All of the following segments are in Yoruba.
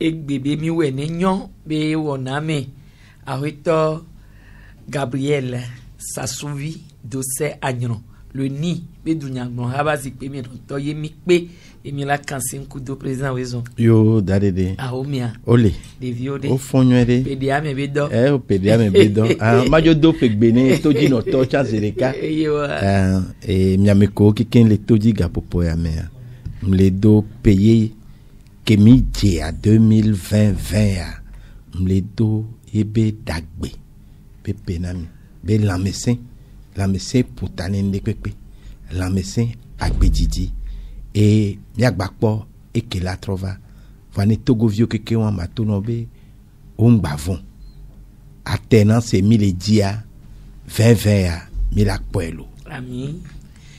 egbebe mi wɛ ne nyɔ be wɔna me aƒetɔ gabriel sasuvi dosɛ anyrɔ loni be dunyagblɔ haba zikpui mi nɔtɔ ye mi kpe emi la kan se ŋkudo président wezɔn. yoo da de de. awo mia. o le. ɖeviwo de. o fɔn nyɔɛ de. pedia mi bi dɔn. ɛ o pedia mi bi dɔn ah majo do pegbe ne toji nɔtɔ tsanse de ka. eye miamiko kikin le toji gapopo ya mɛ ya n le do peye kemi dzea 2020 ya mle do ebe dagbe pepe na e, mi e be lãmesẽ lãmesẽ ƒota ne ŋde kpekpe lãmesẽ agbedzidzi eye miagba kpɔ eke la trɔ va va ne togoviwo keke wɔn ma to nɔ be wo ŋgba vɔ atɛnanse mi le dzia vɛvɛn ya mi la kpɔe lo. ami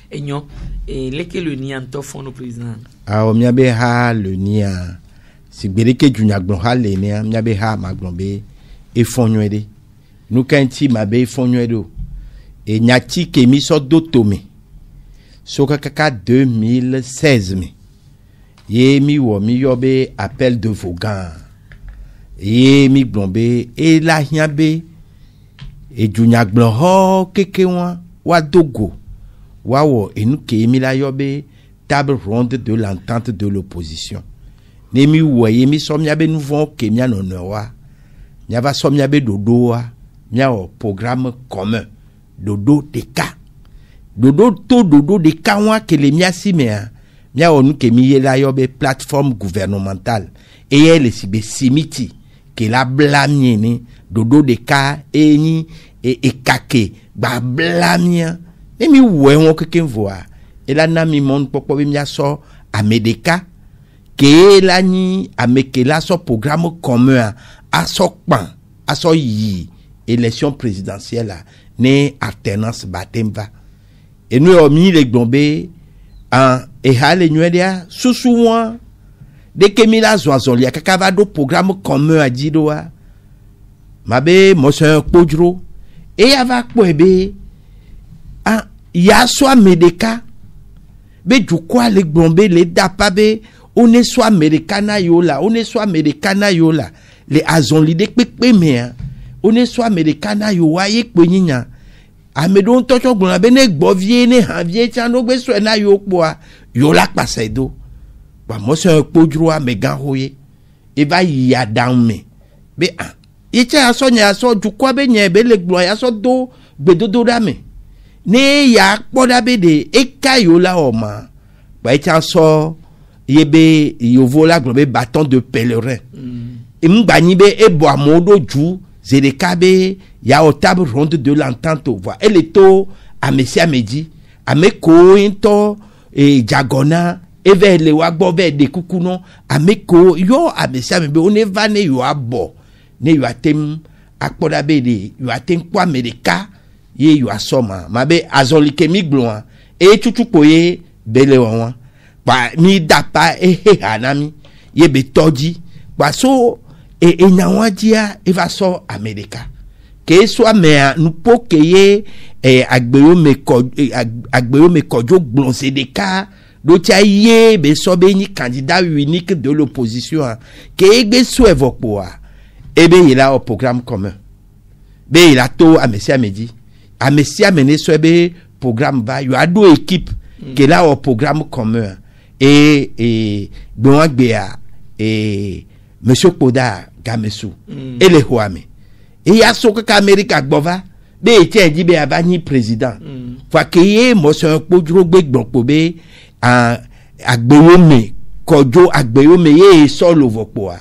enyo eh, lekelo ni ya ŋutɔ fɔnu president awɔ miabe ha le nia si gbeɖeke dunyagblɔ ha le nia miabe ha magblɔ be efɔ nyɔe ɖe nuka ŋti ma be efɔ nyɔe ɖo enyati e ke mi sɔ do to so kakaka deux mille seize me ye mi wɔ mi yɔ be appel de vaughan ye mi gblɔ be ela hiã be edunyagblɔhɔ keke wa wa do go wa wɔ enu ke mi la yɔ be table ronde de l'entente de l'opposition ne mi wɔ ye mi sɔ miabe nuvɔ ke mia nɔnɔewa miava sɔ miabe ɖoɖowa miawɔ programme commun ɖoɖo ɖeka Dodo to ɖoɖo ɖeka wa ke le miasi mea miawɔ nu ke mi ye la yɔ be plateforme gouvernementale eye le si be simiti ke la bla mie ne e ɖeka e enyi ekake gbabla mia ne mi wɔ ye wɔn keke voa ela na mi mɔ nukpɔkpɔ be miasɔ ame ɖeka kee la nyi ame ke la sɔ programme kɔmea asɔ kpã asɔ yi élection présidentielle ne alternance ba te va enu yɔ mi le gblɔm be an eha le nyuie ɖea susu wɔn ɖeke mi la zɔn azɔlia kaka va ɖo programme eh kɔmea dzi ɖoa mabe mɔsɔn kpodzro eya va kpɔe be an ya sɔ ame ɖeka be dukɔa le gblɔm e be le da pa be one sɔ amerika na yewo la one sɔ amerika na yewo la le azɔli ɖe kpekpe mea one sɔ amerika na yewoa ye kpe nyinya ame ɖewo ŋutɔ tsɔ gblɔna be ne gbɔ vie ne hã vie tsã ne wogbe sɔe na yewo kpɔa yewo la kpase do wa mɔsɔn kpodzro amegãho ye eva yi aɖaŋu me be ah yetsɛ yasɔ nya yasɔ dukɔa be nya be le gblɔ yasɔ do gbedodo ɖa me ne ya kpɔɖa be ɖe eka yiwo la wɔ ma gba etsa sɔ ye be yevu la gblɔ be baton de pèlerin ŋgbanyi mm. be ebɔ amewo ɖo ju ze ɖeka be yawɔ table ronde de l'entente voa ele to ame sia ame dzi ame kowo ŋutɔ e dzagɔna eve le wa gbɔ ve ɖe kuku nɔ ame kowo yɔ ame sia ame be wone va ne yewoa bɔ ne yewoa te ŋu akpɔ ɖa be ɖe yewoa te ŋu kpɔ ame ɖeka ye yeyo asɔma mabe azɔli ke mi gblɔ wa eye tutukpo ye bele wɔ wa kpa mi da ehe ha na mi ye be tɔ kpa so e enyawa dzia eva sɔ ame ɖeka ke so amea nupo ke ye e agbewo me kɔ e agbewo me kɔdzo gblɔ se ɖeka ɖo tsa ye be sɔ be nyi kandida unique de l'opposition ke egbe so evɔ kpoa ebe yi la wɔ programme commun be yi la to ame sia ame dzi ame sia ame ne sɔ ebe programme va yɔ aɖo équipe mm. ke la wɔ programme commun eye eye gbɛwɔgbɛa eye monsieur kpoda gamesu mm. ele xɔa me eya so kaka amerika gbɔ va be etsɛ edzi be ava nyi président mm. fa ke ye mɔsɔn kpodzrogbe gbɔkpo be agbewo me kɔdzo agbewo me ye e sɔ lovɔ kpoa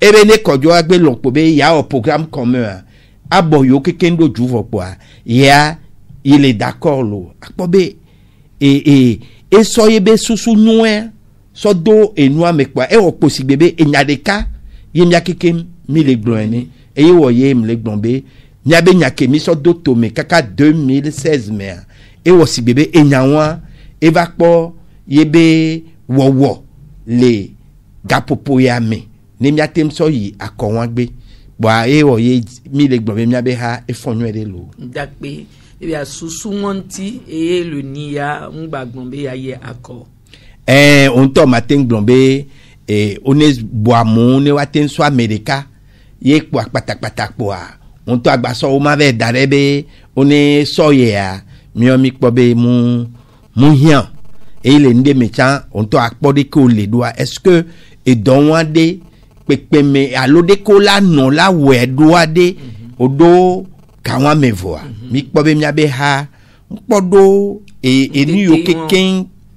ebe ne kɔdzo agbe lɔ kpo be ya programme commun abɔ yiwo keke ɖo ju ya yi le dakɔ lo akpɔ be ee ee esɔ ye be susu nyuie sɔ do enua me kpɔa ewɔ kposi gbe be enya ɖeka ye mia keke mi le gblɔ ene eye wɔ ye mi le gblɔ be mia be nya ke mi sɔ do to kaka deux mille seize mea ewɔ si gbe be enya wa eva kpɔ ye be wɔwɔ le gapopo ya me ne miate sɔ yi akɔ wa gbe bɔn ye wɔ ye mi le gblɔ be mia be ha efɔ nyuie de lo. dagbe ebi asusu ŋɔnti eye lo ni ya ŋgbagbɔn be ya ye akɔ. ɛɛ eh, e, o ŋutɔ ma te gblɔ be ee o ne bɔ amewo ne wa te sɔ ame ɖeka ye kpɔ akpatakpata kpɔa o ŋutɔ agbasɔ wo ma bɛ da ɖe be o ne sɔ yea miɔ mi kpɔ be mu mu hiã eye le nu de me tsã ŋutɔ akpɔ ɖe ke o le doa est ce aɖe kpekpeme alo ɖeko la nɔ la wɔe ɖoa ɖe o ɖo kawo ame vɔa mi kpɔ be miabe ha ŋkpɔ ɖo e, enu yiwo kekeŋ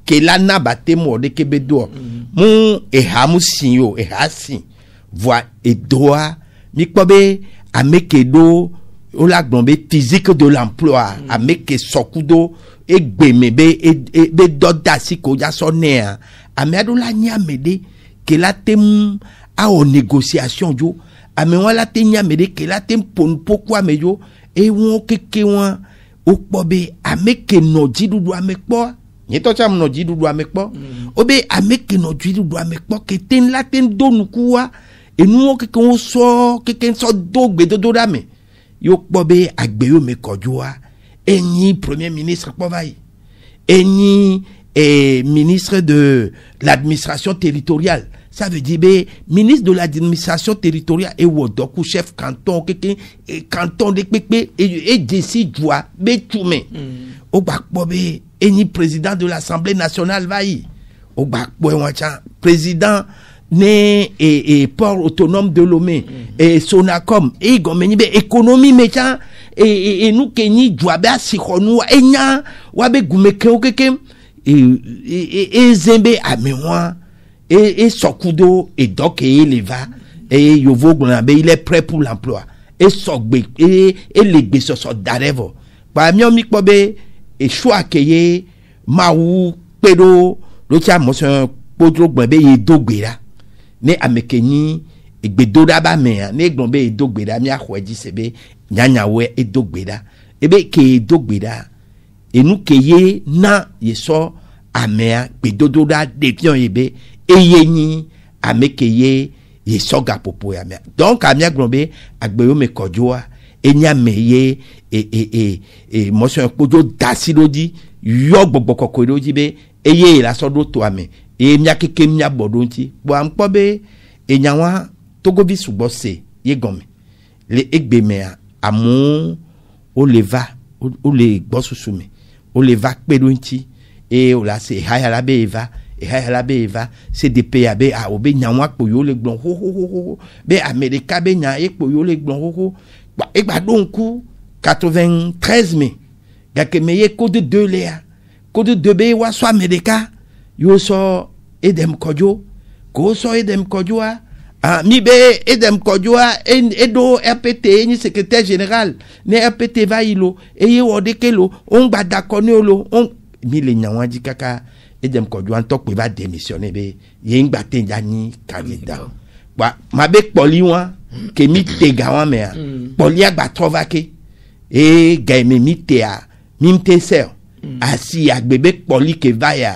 ke la na bate mɔ ɖeke be doa mu eha mu si o eha si vɔa edoa mi kpɔ be ame ke ɖo wo la gblɔm be physique de l'emploi ame ke sɔku do egbeme be e be dɔ da si ko ya sɔ nɛa ame aɖewo la nye ame ɖe ke la te mu awo négociation dzo amewo la te nya ame ɖeke la te ƒonu poku ame dzo eye wo keke wo wokpɔ be ame ke nɔ dziɖuɖu ame kpɔ nyitɔ tsa nɔ dziɖuɖu ame kpɔ wo be ame ke nɔ dziɖuɖu ame kpɔ ke la te do nukua enuwo keke wo sɔ keke sɔ do gbedodo ɖe ame yio kpɔ be agbe yio me kɔdzoa mm. enyi ah. premier ministre kpɔ va yi enyi eh, ministre de l'administration territoriale ça veut dire le ben, ministre de l'administration territoriale et wodoku chef canton et eh, canton de pepe et décide de tout. mais président de l'Assemblée nationale va y au président né et, port autonome de Lomé mm. et Sonacom et ben, économie et et nous kenyi ben, et et et, et Sokudo et Doc et Eleva et Yovo Gbonabe il est prêt pour l'emploi et Sogbe et et legbe soso darevo pa mi o mi po be e shu akeye mawu pedo lo ti amo so podro gbon be ye dogbera ni amekenyi egbedoda ba me ha ni gbon be ye dogbera mi aho eji se be nyanyawe e dogbera ebe ke dogbera enu keye na ye so amea gbedododa depion ye be eye nyi ame ke ye yesɔ gaƒoƒo ya mea donc amia gblɔ be agbeyome kɔdzoa enye ame ye e e e e mɔsɔn kpodzo da si ɖo dzi yɔ gbɔgbɔ kɔkɔe ɖo dzi be eye yi la sɔ ɖo to ame eye mia keke mia bɔ ɖo ŋuti bɔn an be enyawa togovi sugbɔ se ye gɔme le egbe mea amewo wole va wole gbɔsusu me wole va kpe ɖo ŋuti eye wòle ase haya la be eva ehehela be eva cdp ya be a obe nya wọn akpo yio le gblɔm xoxoxoxo be Amerika ɖeka be nya ekpo yio le gblɔm xoxo e gba egba ɖo ŋku quatre-vingt treize me gake me ye kodo do lea kodo do be wa sɔ ame ɖeka yio sɔ edem kɔdzo ko sɔ edem kɔdzoa ah, mi be edem kɔdzoa edo e rpt enyi secrétaire général ne rpt va yi lo eye wɔ ɖeke lo wo ŋgbada kɔ ne wo lo mi le nya wọn dzi kaka edzem kɔdua ŋutɔ kpe va démissionné be ye ŋgba te dza nyi kandida o wa ma be kpɔli wa ke mi te ga wa mea hmm. kpɔlia gba trɔ va ke eye gɛmɛ mi tea mi te sɛ o asi agbe be kpɔli ke va ya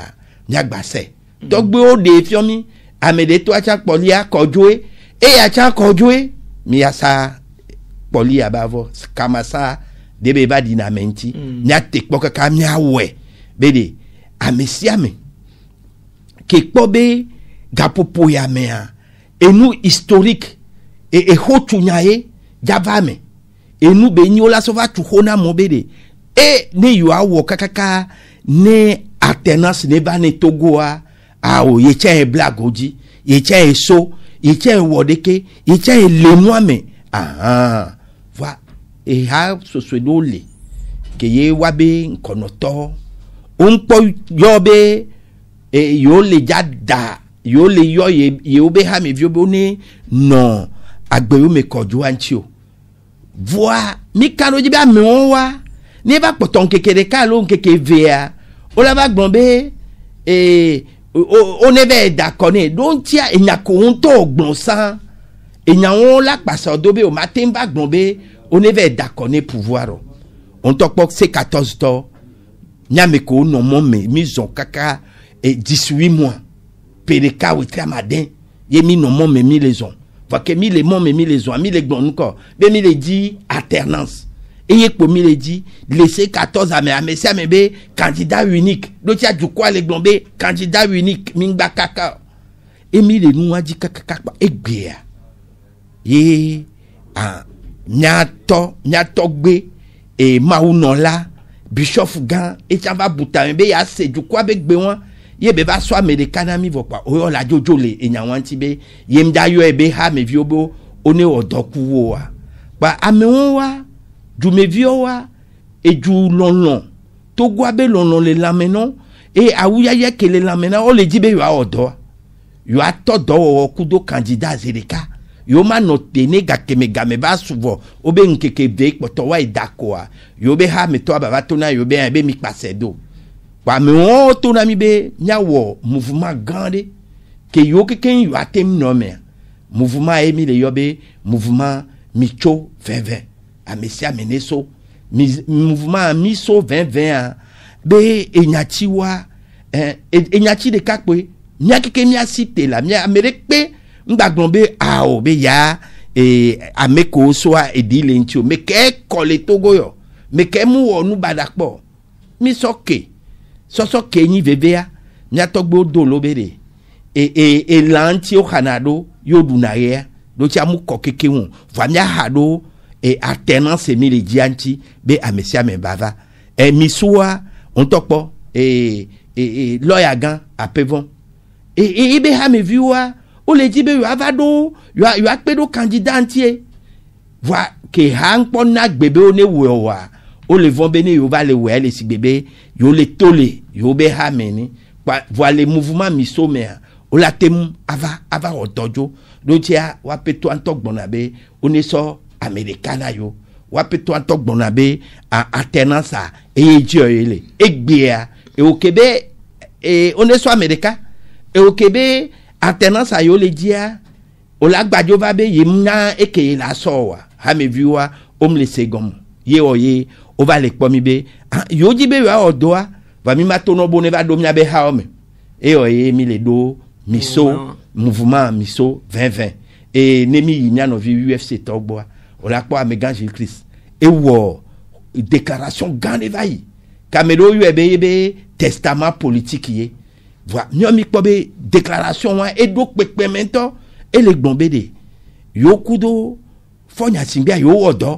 miagba sɛ hmm. tɔgbewo ɖee fiɔ mi ame ɖe to atsa kpɔlia kɔdzoe eya tsa kɔdzoe miasa kpɔlia ba vɔ kamasa de be va ɖina ame ŋuti hmm. miate kpɔ kaka miawɔe be de ame sia ame ke kpɔ be gaƒoƒo ya mea enu historique e exotsunya ye dzava me enu be nyi wola sɔ va tu xo na mɔ be de e ne yewoa wɔ kakaka ne atɛnase ne va ne togoa awo ye tse ye bla godzi ye tse ye so ye tse ye wɔ ɖeke ye tse ye le nua me ahan va eha soso ɖewo le ke ye wa be ŋkɔnɔtɔ unkpɔ yɔ be e, yewo le dza da yewo le yɔ ye yewo be hameviwo be wone nɔ agbewo me kɔdzoa ŋtsi o voa mi ka ɖo dzi be amewo wa ne va kpɔtɔ nkeke ɖeka alo nkeke evea wole va gblɔ be ee o ne bɛ da kɔ ne ɖo ŋtia enya ko ŋutɔ gblɔ sãn enya wo la kpasa do be o ma te va gblɔ be o ne bɛ da kɔ ne pouvoir o ŋutɔ kpɔ se katɔzitɔ nyame ke wonɔ mɔ me mi zɔ kaka e dix-huit mois pe ɖeka wetri amadɛ ye mi nɔ mɔ me mi le zɔn vɔke mi le mɔ me mi le zɔn mi le gblɔ nukɔ be mi le di alternance eye kpo mi le di lese quatorze ame ame sia ame be candidat unique ɖotsia dukɔa le gblɔm be candidat unique mi gba kaka emi le nua dzi kakaka kpa egbea ye a miatɔ miatɔgbe e mawunɔla bishɔf gã etsa buta mi be yease dukua be gbe wɔn ye be va sɔ ame ɖeka na mi vɔ kpa oyɔ la dzodzo le enya wɔn ŋuti be ye mi da yɔe be ha ameviwo be wo ne wɔ dɔku wo wa kpa amewo wa dumeviwo wa edu lɔlɔ togoa be lɔlɔ le lãme nɔ eye awuyaya ke le lãme na wo le dzi be yewoa wɔ dɔ yewoa tɔ dɔwɔwɔ kudo kandida zi ɖeka yewo ma nɔ te ne gakemegame va suvɔ wobe nkeke ve kpɔtɔ wa yi e da koa yewo be hametɔ aba va to na be yan ebe mi kpase do kpa amewo to na mi be miawɔ mouvement gã ɖe ke yewo kekeŋ yewo ate ŋu nɔ mea mouvement ye mi le yɔ be mouvement mitso vɛvɛ ame sia ame ne so mouvement mi so vɛvɛa be enyatsi wa eh, enyatsi e ɖeka kpoe miakeke miasi te la mia ame ɖe kpe ŋgbagblɔm be awo be ya ee ame kewo soa eɖi le ŋuti o me ke kɔ le togo yɔ me ke mu wɔ nu baɖa kpɔ mi sɔ ke sɔsɔ ke nyi vevea miatɔgbewo do lo be de e e elã ŋuti wo xana ɖo yio ɖuna ɣea ɖo tsi amu kɔ keke ŋu vɔa miaha ɖo e atɛnanse mi le dzia ŋuti be ame sia ame ba va e mi soa ŋutɔ kpɔ e e e lɔya gã apevɔn e e ebe ole be yoava ɖo yoakpe ɖo kandida ŋutie voa ke ha ŋkpɔ na gbebe wo ne wɔe oa wole vɔ be ne yehova le wɔe le si gbebe yewo le to le yewo be ha me ni kpa voa le mouvement miso mea wole ate ŋu ava ava wɔ dɔ dzo ɖo tia woape toa ŋutɔ gbɔna be wo ne sɔ ame ɖeka na yewo woape toa ŋutɔ gbɔna be atɛnansa eye dziɔ ye le egbea ewo ke be ee wo ne sɔ ame ɖeka ewo ke be atɛnasa yio le dzia o la gbadzo va be yim na eke la sɔ wa hameviwa o mi le se gɔme ye wɔ ye o va le kpɔ mi be yio dzi be yewoawɔ doa va mi ma to nɔ bo ne va ɖo mia be hawo me eye wɔ ye mi le ɖo miso mouvement miso vɛvɛ e ne mi yi mia ufc tɔ gbɔa o la kpɔ amegã jésus christ ewɔ déclaration gã ne va yi kame ɖewo yɔe be ye be testament politique ye voa nyɔmi kpɔ be déclaration wa eɖo kpekpeme ŋutɔ ele gbɔn be de yewo ku do fɔnyasigbea yewo wɔ dɔ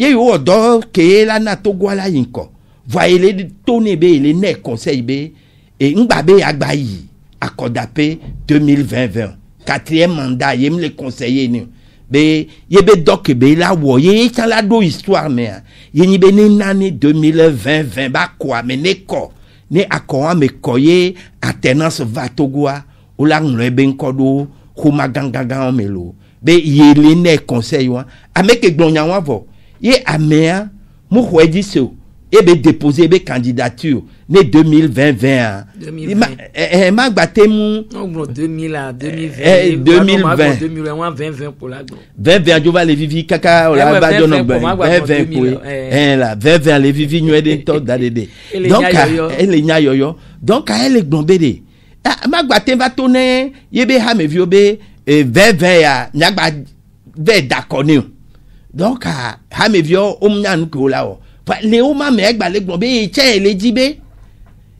ye yewo wɔ dɔ kee la na togoa la yi ŋkɔ voa ele to ne be ele ne conseil be e ŋgba be agba e yi akɔdape 2020 quatrième mandat ye mi le conseiller ne be ye be dɔ be la wɔ ye ye tsa la do histoire mea ye nyi be ne na ne 2020 ba kɔa me ne kɔ ne akɔwamekɔ ye atɛnɛnse va togoa wole aŋlɔ ebe ŋkɔ ɖo xoma gãgãgãwo me lo be yele ne conseil wa ame ke gblɔ nyawoa vɔ ye amea moxɔ edzi se o e be déposer e be candidature ne 2020 2021 ma gba te mu. ọgbọ̀n 2000 a 2020 2020 2020 kò la gbọ. 2020 ajo va le vivi kaka o la ba jọna gbẹ 2020 koe ẹn la 2020 le vivi nyuɛ de tɔ da de de donc ele nya yɔyɔ donc ele gbɔn be de ma gba te va to ne ye be hameviwo be 2020 ya nyagba vɛ dakɔ ne o donc hameviwo o mu nya nu ko la o le wo ma mɛ egba le gblɔ be ye tsɛ ye le dzi be e,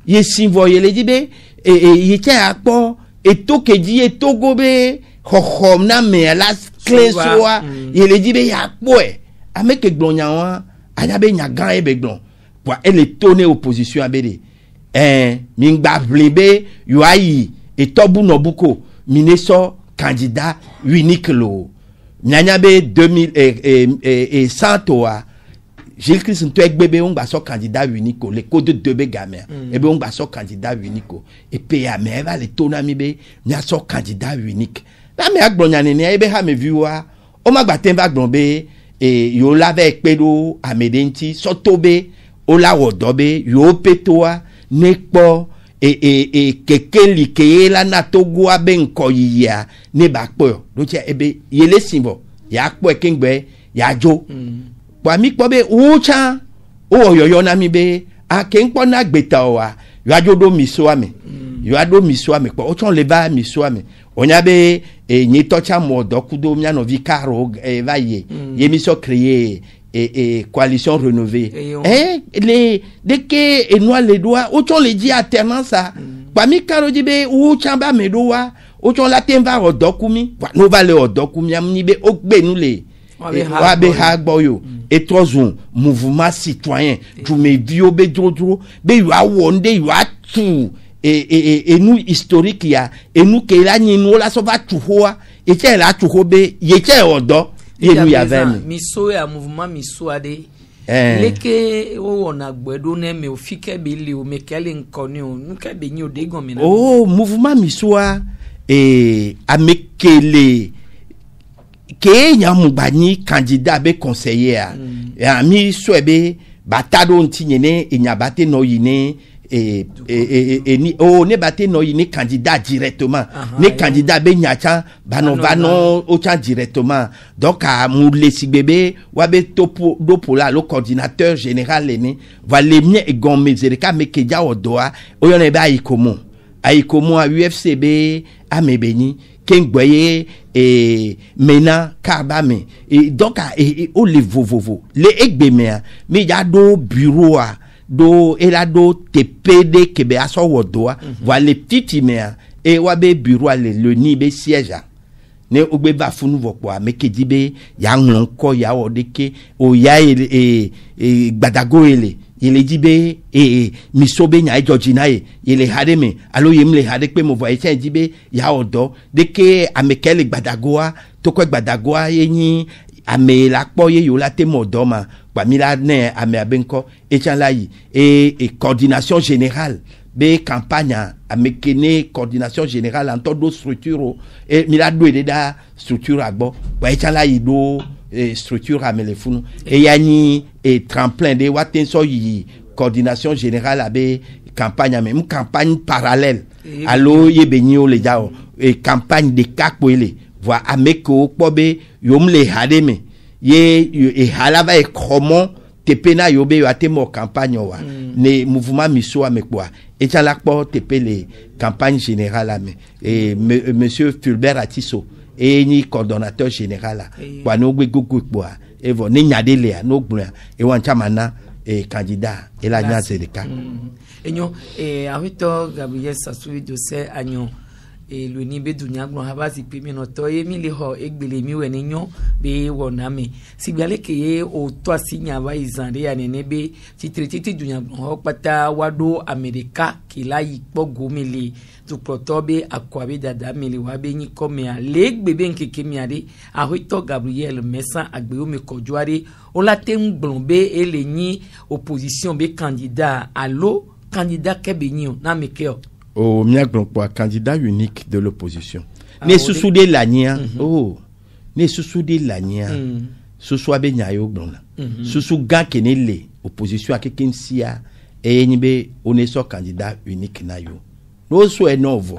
e, ye si e vɔ mm. ye le dzi be ee ye tsɛ ya kpɔ eto kedzi ye togo be xɔxɔm na mɛ la kle soa ye le dzi be ya kpɔɛ ame ke gblɔ nya wa aya be nya gã ye be gblɔ wa ele to ne opposition abe de ɛɛ eh, mi gba ʋli be yoa yi etɔ bu nɔ bu ko mi ne sɔ kandida unique lo nyanya be deux mille ee eh, ee eh, ee cent toa. Jésus Christ ntɔ egbe be ŋun gbasɔ kandida unique o le kodo de be gamea ebe ŋun gbasɔ kandida unique o epe ya mɛ eva le to na mi be miasɔ kandida unique na mɛ agblɔ nyanenia ebe hameviwoa wo ma gba te va gblɔ be ee yewo la va ekpe ɖo ame ɖe ŋuti sɔto be wo la wɔ dɔ be yewo petoa ne kpɔ ee ee ee keke li ke ye la na togoa be ŋkɔ yiyia ne ba kpɔ yɔ ɖo tse ebe yele si bɔ ya kpɔe keŋgbɛ ya dzo kpɔa mi kpɔ be wo tsã wowɔ yɔyɔ na mi be ake ŋkpɔ na gbeta oa yɔadzo ɖo misoa me mm. yɔaɖo misoa me kpɔ wotsɔ le va misoa me wonya be e, nyitɔ mɔ dɔkudo mianɔvi karo e, va yie mm. ye misɔ kreye e, e, coalition renové ɛ e, le deke enua le ɖoa wotsɔ le dzi alternance a mm. kpami karo dzi be wotsã ba me ɖo wa wotsɔ la te va wɔ dɔkumi wa n'ova le wɔ amu mi be wogbe nu le wa bɛ ha gbɔ yo etɔ zun mouvement citoyen dumeviwo bɛ drodro bɛ yɔ awɔ n de yɔ atu enu historique ya enu ke la nyinu la sɔ va tu hoa etsɛ la tu ho be yetsɛ wɔ dɔ yenu ya vɛ mi. miso ya mouvement miso aɖe. Eh. leke wowɔna gbe ɖo ne me ofi ke be li o me ke le ŋkɔ ne o nuke be nyi o de gɔme na. o oh, mouvement misoa ee eh, ame kele ke nya mugbanyi kandida be conseiller a mm. ya mi so be bata do nti nyene enyabate no yi ne e e e ni o ne bate no yi ne candidat directement ne candidat be nyacha bano bano o cha directement donc a mu lesi bebe wa be topo do pola le coordinateur général ne va le mien e gon mezereka me ke ja odoa o yo ne ba ikomo aikomo a ufcb amebeni kéngbɛ ye ee mena kaba me ee dɔka ee o le vovovo le egbe mea mi dza ɖo bureaua ɖo ela ɖo teƒe ɖe kebe asɔ wɔ doa voa mhm. le titi mea eye woabe bureaua le loni be siège a ne wogbe va funu vɔ kpɔ ame ke dzi be ya ŋlɔ ŋkɔ ya wɔ ɖeke o ya ye e ee gbadago ye le yele dzi be ee eh, eh, miso be nya edzɔ dzi na ye yele ha ɖe me alo yem le ha ɖe kpe me vɔ etsɛ dzi be yawɔ dɔ deke ame ke le gbadagoa tokɔ gbadagoa ye nyi ame la kpɔ ye yewo la te mɔ dɔ ma gbami la nɛ amea be ŋkɔ etsɛ la yi ee e coordination générale be campagne ame ke ne coordination générale ŋutɔ ɖo structure o e mi la ɖoe ɖe ɖa structure gbɔ wa etsɛ la yi ɖo e, structure amelefunu eya nyi e, eh, tremplin de wa ten sɔ yi coordination générale abe campagne ame mu campagne parallèle eh, alo ye be nyi wo le dza o e, campagne ɖeka kpoe le voa ame kewo kpɔ be yom le ha ɖe me ye eha e la va yi xɔ mɔ na yewo be yewoate mɔ campagne wa mm. ne mouvement miso ame kpoa etsala kpɔ teƒe le campagne générale ame e, monsieur fulbert atiso eye nyi coordonnateur général e la kpa ne wogbe gogo kpoa evɔ ne nya de lea ne wogblɔa ewa ntsa na ee kandida ela nya ze ɖeka. enyo ee aƒetɔ gabriel sasuido sɛ anyɔ lo ni be dunya gblɔ hã va zikpui mienɔtɔ ye mi le xɔ egbele mi wɔ ne nyɔ be wɔna me sigbe ale ke ye o tɔ asi nya va yi zã ɖe ya nene be tsitretsitsi dunyagblɔhawo kpata woaɖo ame ɖeka ke la yi kpɔ gome le dukplɔtɔ be akɔa be dada me le wa be nyikɔ mea le egbe be nkeke mea ɖe ahoitɔ gabriel mɛsan agbeyome kɔdzo aɖe wola te ŋu gblɔ be ele nyi opposition be kandida alo kandida kɛ be nyi o na me ke o o miagblɔkpɔa candidat unique de l'opposition ah, ne susu de la nyia mm o oh, ne susu de la nyia mm -hmm. susua be nya yewo gblɔna mm susu gã kene le opposition akeke sia eye nyi be o ne sɔ candidat unique na yo n'o sɔ yɛ n'o vɔ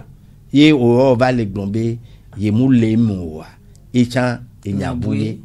ye o yɔ va le gblɔm be yemu le mu wa etsa enyabu ye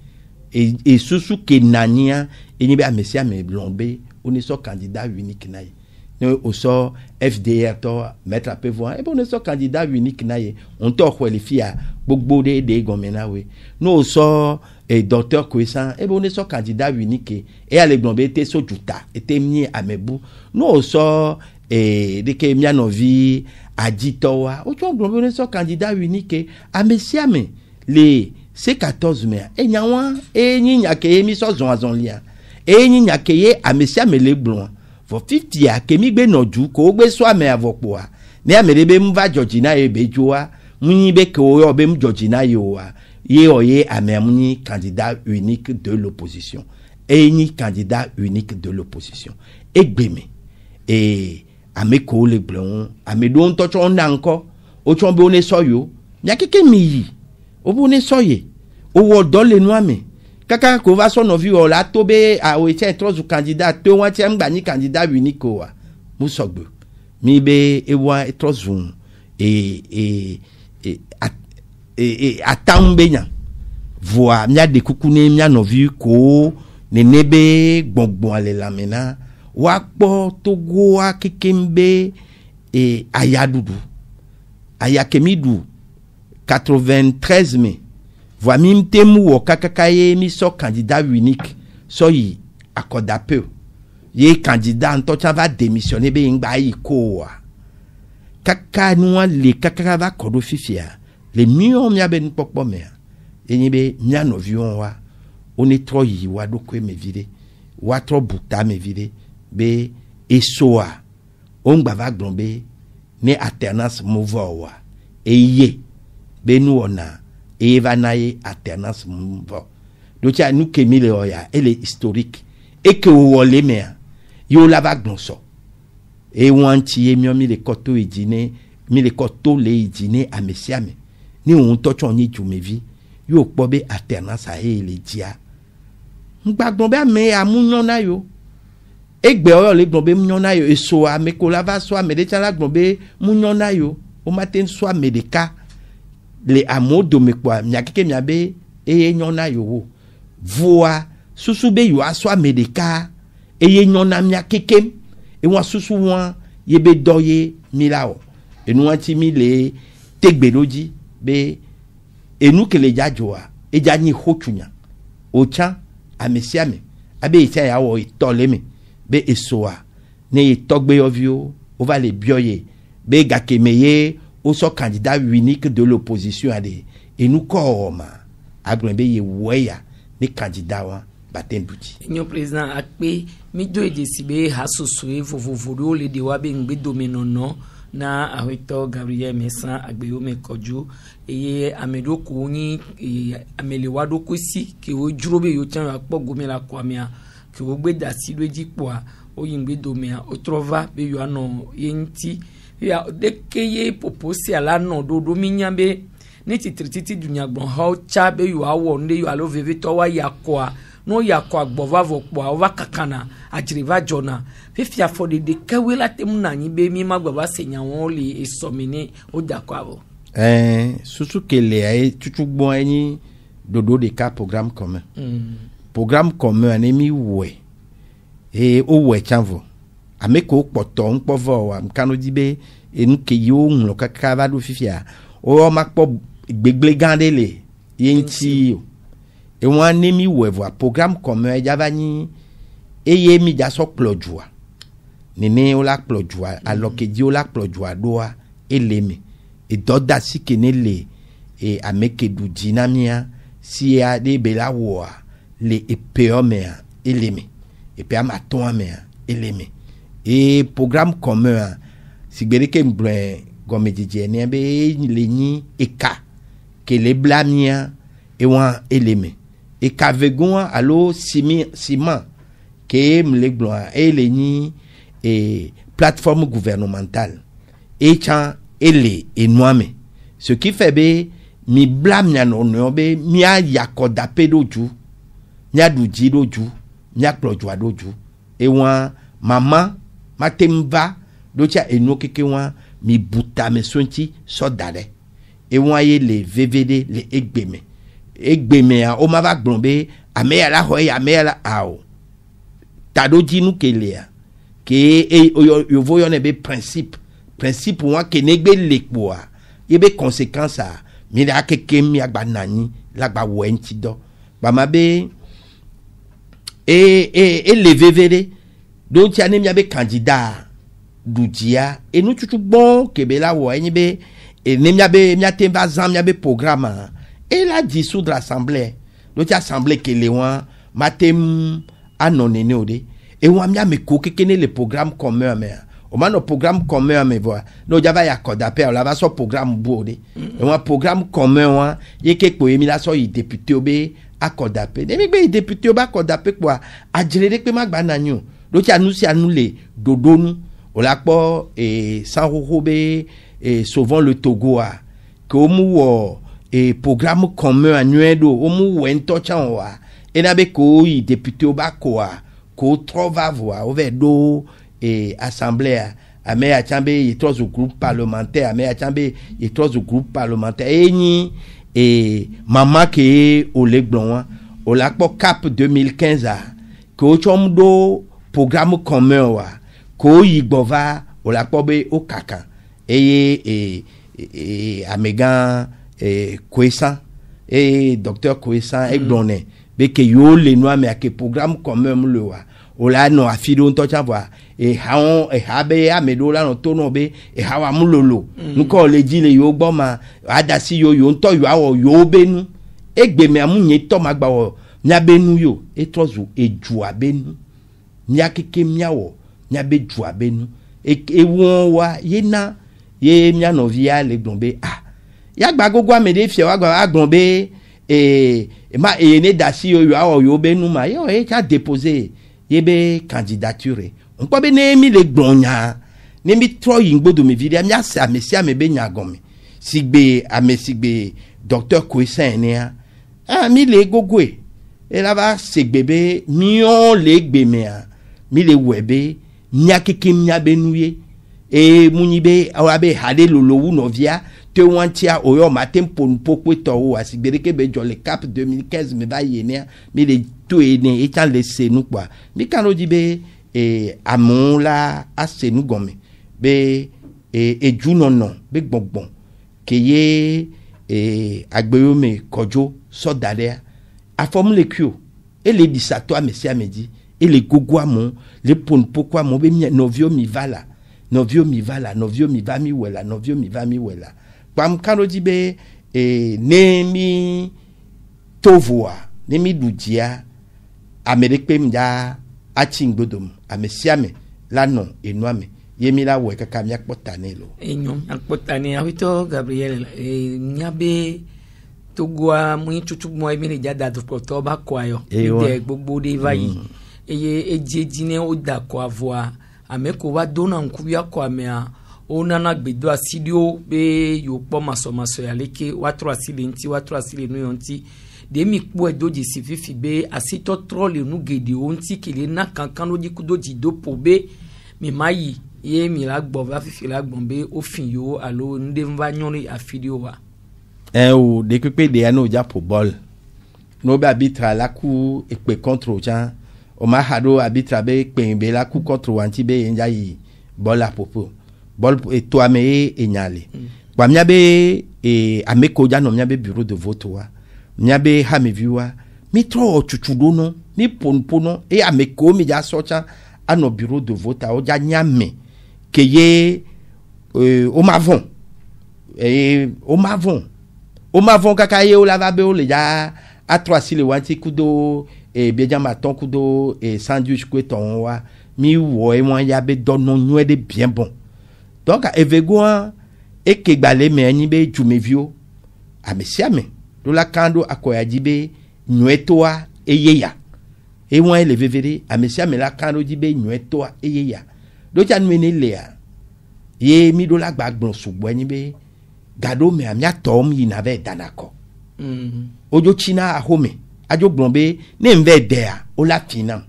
esusu kenania enyi be ame sia ame gblɔm be o ne sɔ candidat unique na ye ne o sɔ fda tɔ mɛtra pe fɔ ebe ne sɔ kandida unique na ye ŋutɔ xɔli fia gbogbo de de gɔme na we ne o sɔ e dɔtɔ koe san ebe ne sɔ kandida unique eya le gblɔ be ete so juta ete mie amebu ne o sɔ e deke mianɔvi adzitɔwa o tsɔ gblɔ be ne sɔ kandida unique ame sia me le se katɔz mea enyawa enyi nyake ye mi sɔ zɔn azɔlia enyi nyake ye ame sia me le gblɔa vɔ kemi kemigbe nɔdu ko wogbe sɔ ame avɔ kpoa ne ame ɖe be mu va dzɔdzi na ye be dzoa mu nyi be ke woyɔ be mu dzɔdzi na ye oa ye wɔ ye amea mu nyi candidat unique de l'opposition e nyi candidat unique de l'opposition egbeme ee ame kewo le gblɔ ŋu ame ɖewo ŋutɔ tsɔ na ŋkɔ wotsɔ be wone sɔ o miakeke mi yi wobe wone sɔ ye wowɔ dɔ le nua me kaka ko va sɔnɔ wɔ la tobe be awo etsɛ trɔzu kandida to wɔn tsɛ ŋgbà ní kandida unique wa mo sɔgbɔ mi be ewa e trɔzu ee ee ee ee be nya voa miaɖe kuku ne mianɔvi ko nene be gbɔngbɔn le lãme na woakpɔ togoa kekem be ee ayaɖuɖu ayakemi ɖu 93 mai voa mi te mu wɔ kakaka ye mi sɔ kandida unique sɔ yi akɔdape o ye kandida ŋutɔ tsa va démissionner be yen yi ko wa kaka nua le kakaka va kɔ ɖo fifia le miɔ miabe nukpɔkpɔ mea enyi be mia nɔviwo wa wo ne trɔ yi wa ɖokoe me vi ɖe wa trɔ bu ta me vi ɖe be esoa wo ŋgba va gblɔ e be ne alternance move wa eye be nuwɔna eye va na ye alternance mun fɔ dotsa nu kemi le wɔ ya ele historique eke wòwɔ le mea yewo la va gbɔn sɔ eye wɔn ŋuti ye miɔ mi le kɔ to yi dzi ne mi le kɔ to le yi dzi ne ame sia me ne wo ŋutɔ tsɔ nyi dzomevi yóò kpɔ be alternance ye le dzia ŋgbagbɔn be ame ya mu nyɔ na yo egbe ɔyɔ le gblɔn be mu nyɔ na yo eso ame ko la va sɔ ame ɖe tsa la gblɔn be mu nyɔ na yo wo ma te sɔ ame ɖeka le amewo dome kpɔa miakeke mia eye nyɔ na voa susu be yewoa sɔ ame ɖeka eye nyɔ na mia ewa susu wa ye be dɔ ye mi la o enua ti mi le tegbe ɖo dzi be enu kele dza dzoa edza nyi xotsunya o ame sia me abe etsia ya wɔ etɔ le me be esoa ne ye tɔgbeyɔviwo wova le biɔ ye be gakeme ye wosɔ kandida unique de l'opposition aɖe enukɔ wɔma agblɔ be ye wɔe ya ne kandida wa bate ŋdutsi. nyɔ président akpe mido edesi be hasoso ye vovovo ɖewo le de wa be ŋgbedomenɔnɔ na aƒetɔ gabriel mesan agbeyome kɔdzo eye ame ɖewo ko nyi e, ame le wa ɖokui si ke wo dzro be yewo tsɛ wa kpɔ gome le akɔmea ke wo gbe da si ɖo edzi kpɔa wo yi ŋgbedomea wotrɔ va be yewoanɔ ye ŋuti ya ɖeke ye popo sia la nɔ ɖoɖo mi nya be ne titrititi dunyagbɔnhawo tsa be yewoawɔ nu ɖe yewo alo vevetɔ woayi akɔa ne woyi akɔ agbɔ va vɔ kpɔa wova kakana adzre va dzɔna fifia afɔɖeɖe kewoe la te mu nɔ anyi be mi ma gba va se nyawo le esɔme ne woda akɔ avɔ. Eh, ɛɛ susu kelea ye tutugbɔ enyi ɖoɖo ɖeka program kɔme. Mm. program kɔme ne mi wɔe eye wowɔe tsa vɔ ame kewo kpɔtɔ ŋkpɔ vɔ amekano dzi be enu ke yi wo ŋlɔ kaka va ɖo fifia wo makpɔ gbegble gã aɖe le ye ŋuti o ewa ne mi wɔ evɔa program kɔmɔ edza va nyi eye mi dza sɔ kplɔ dua nene wo la kplɔ dua mm-hmm. alɔke dzi wo la kplɔ dua ɖoa ele me edɔ da si ke ne e le e ame ke du dzi na mia sia ɖe be la wɔa le epeɔ mea ele me epea ma tɔa mea ele me. E e programme commun a sigbereke gblɔɛ gɔmedzedze nia be le nyi eka kele bla mia ewa ele me eka vegoa alo simi ciment ke m e le gblɔa ele nyi e plateforme gouvernementale etsa ele enua me ce qui fait be mi bla mia nɔnɔewo be mia yakɔdape ɖo dzu mia ɖu dzi ɖo dzu mia kplɔ dzua ɖo dzu ewa mama matem va ɖo tsa enuwo keke wa mi bu ta me so ŋuti sɔ da ɖe ewa ye le veve ɖe le egbe me egbe mea wo ma va gblɔ be ame ya la xɔ eya ame ya la awo taɖodzinu kelea ke e yovo yɔnɛ be principe principe wa ke ne gbe le kpoa ye be conséquence a mi la keke mi agba nanyi la gba wɔ eŋuti dɔ gbama be e e e le veve ɖe ɖo ŋutia ne miabe kandida dudzia enututu gbɔn kebe la wɔ enyi be e e ene miabe miate va zan miabe programme ela di soudre assemblée ɖo ŋutia assemblée kele wa mate ŋu anɔ nene o de ewa miame ko keke le programme kɔmɛ mea o ma nɔ programme kɔmɛ mɛ vɔ n'o jaba yà kɔdapɛ o la va sɔ programme bu o de ewa programme kɔmɛ wa ye ke kpo ye mi la sɔ yi député o be akɔdapɛ ne mi gbe yi député o be akɔdapɛ kpoa adzre de pe ma gba nanyi o ɖo tsa nu sia e, nu e, le ɖoɖonu wòle akpɔ ee sanxoxo be ee souvent le togoa ke wo mu wɔ ee programme commun nyuie ɖo wo mu wɔe ŋutɔ tsã wɔa ena be ke wo yi deputewo ba koa ke wo trɔ va voa wo vɛ ɖo ee assemblée ame ya tsã be yetrɔ zo groupe parlementaire ame ya tsã be yetrɔ zo groupe parlementaire eye nyi ee mama ke wòle gblɔ wa wòle akpɔ cap 2015 a ke wotsɔm ɖo programu kɔmɛn wa k'o yi gbɔ va o la kpɔ be o kakan eye e, e, amegã e, e koesan eye dɔkitɛr koesan mm. egblɔ nɛ be ke yewo le nua mea ke programu kɔmɛn le wa o la nɔ afi ɖewo ŋutɔ tsa vɔa ehawo eha be ame ɖewo la nɔ to nɔ be eha wa mu lolo nukɔ le dzi le yewo gbɔ ma ada si yewo yewo ŋutɔ yewo awɔ yewo be nu egbe mea mu nye tɔ ma gba wɔ miabe nu yio etrɔ zu edua be nu. Mm mía keke míawɔ mía be dua be nu e, ewɔ yena ye mía nɔvia le gblɔm be ah yagba gogo ame ɖe fia wagba agblɔm be ee e ma eye ne da si yewo awɔ yewo be nu ma yewo ye tsa depose ye be candidature ŋkpɔ be ne mi le gblɔ nyaa ne mi trɔ yi ŋgbodomi vi ɖe miase ame sia ame be nyagɔme si gbe ame si gbe dɔkitɛr koe sɛn ah mi le gogoe elaba segbe be miɔ le gbe mi le wɔe be mía keke mía be nu ye eye munyi be awa be ha ɖe lolo wu nɔvia te wɔntia oyɔ ma te ƒonuƒokpe tɔ o asi gbeɖeke be dzɔ le cap 2015 me va yi nea mi le to ye ne etsa le se nu kpɔa mi ka no dzi be ee amewo la ase nu gɔme be ee edunɔnɔ be gbɔgbɔn ke ye ee agbewo me kɔdzo sɔda ɖea afɔmu le kui o ele ɖisa to ame sia ame dzi ele gogo amewo le ponpo ko amewo be mi novio e, mi va la nɔviwo mi va la nɔviwo mi va mi wɔ la nɔviwo mi va mi wɔ la kpam ka be ee ne mi to voa ne mi ɖu dzia ame ɖe kpe mi dza atsi ŋgbodo me ame sia me la nɔ enua me ye mi la wɔe kaka miakpɔ ta ne lo. enyo akpɔ ta ne aƒetɔ gabriel ee nyabe togoa mu itsutu mɔ ebi ne dza da dukɔtɔ ba kɔ ayɔ. ewa ede gbogbo de va yi. Mm eye edzi edzinɛ woda kɔa vɔa ame ko va dona ŋkubia kɔa mea wonana gbedo asi ɖiwo be yewo kpɔ masɔmasɔ ya leke woatrɔ asi le ŋuti woatrɔ asi le nu yɔ ŋuti ɖe mi kpɔe do dzesi fifi be asitɔtrɔ le nu geɖewo ŋuti ke na kankan ɖo dzi kudo dzido po be mi ma yi ye mi la gbɔ va fifi la gbɔn be wofin yewo alo nu ɖe va nyɔ afi ɖi wa. ẹ eh, o ɖekpekpe ɖe ya n'o dza po bɔl n'o bɛ abitra la ku ekpe kɔntro tsan o ma xa ɖo abitra be kpɛn be la kukɔ tro wa ŋuti be yen dza yi bɔl aƒoƒo bɔl etoa e, e mm. me ye enya le gba mía be e ame ko mía be bureau de vote wa mía be hamevi wa mi trɔ wɔ tutu ɖo nɔ mi ponpo nɔ eye ame mi dza sɔ tsã anɔ bureau de vote awo dza nya me ke ye e, o ma vɔn eye o ma vɔn o ma vɔn kaka ye o la va be o le dza atrɔ asi le wa ŋuti kudo e eh, biedzama tɔn kudo e sandwich koe tɔn wa mi wɔ ye wɔn ya be dɔnɔ nyuie de bien bɔn donc evegoa eke gbale me enyi be dzumeviwo ame sia me ɖo la kan ɖo akɔya dzi be nyuie toa eye ya ye wɔn e le veve de ame sia me la kan ɖo dzi be nyuie toa eye ya ɖo nu ne lea ye mi ɖo la gba gblɔ sugbɔ enyi be gaɖo mea miatɔm yina va dana kɔ wodzo tsina mm-hmm. axome. Mm -hmm adzo gblɔ be ne n vɛ dɛa o la fina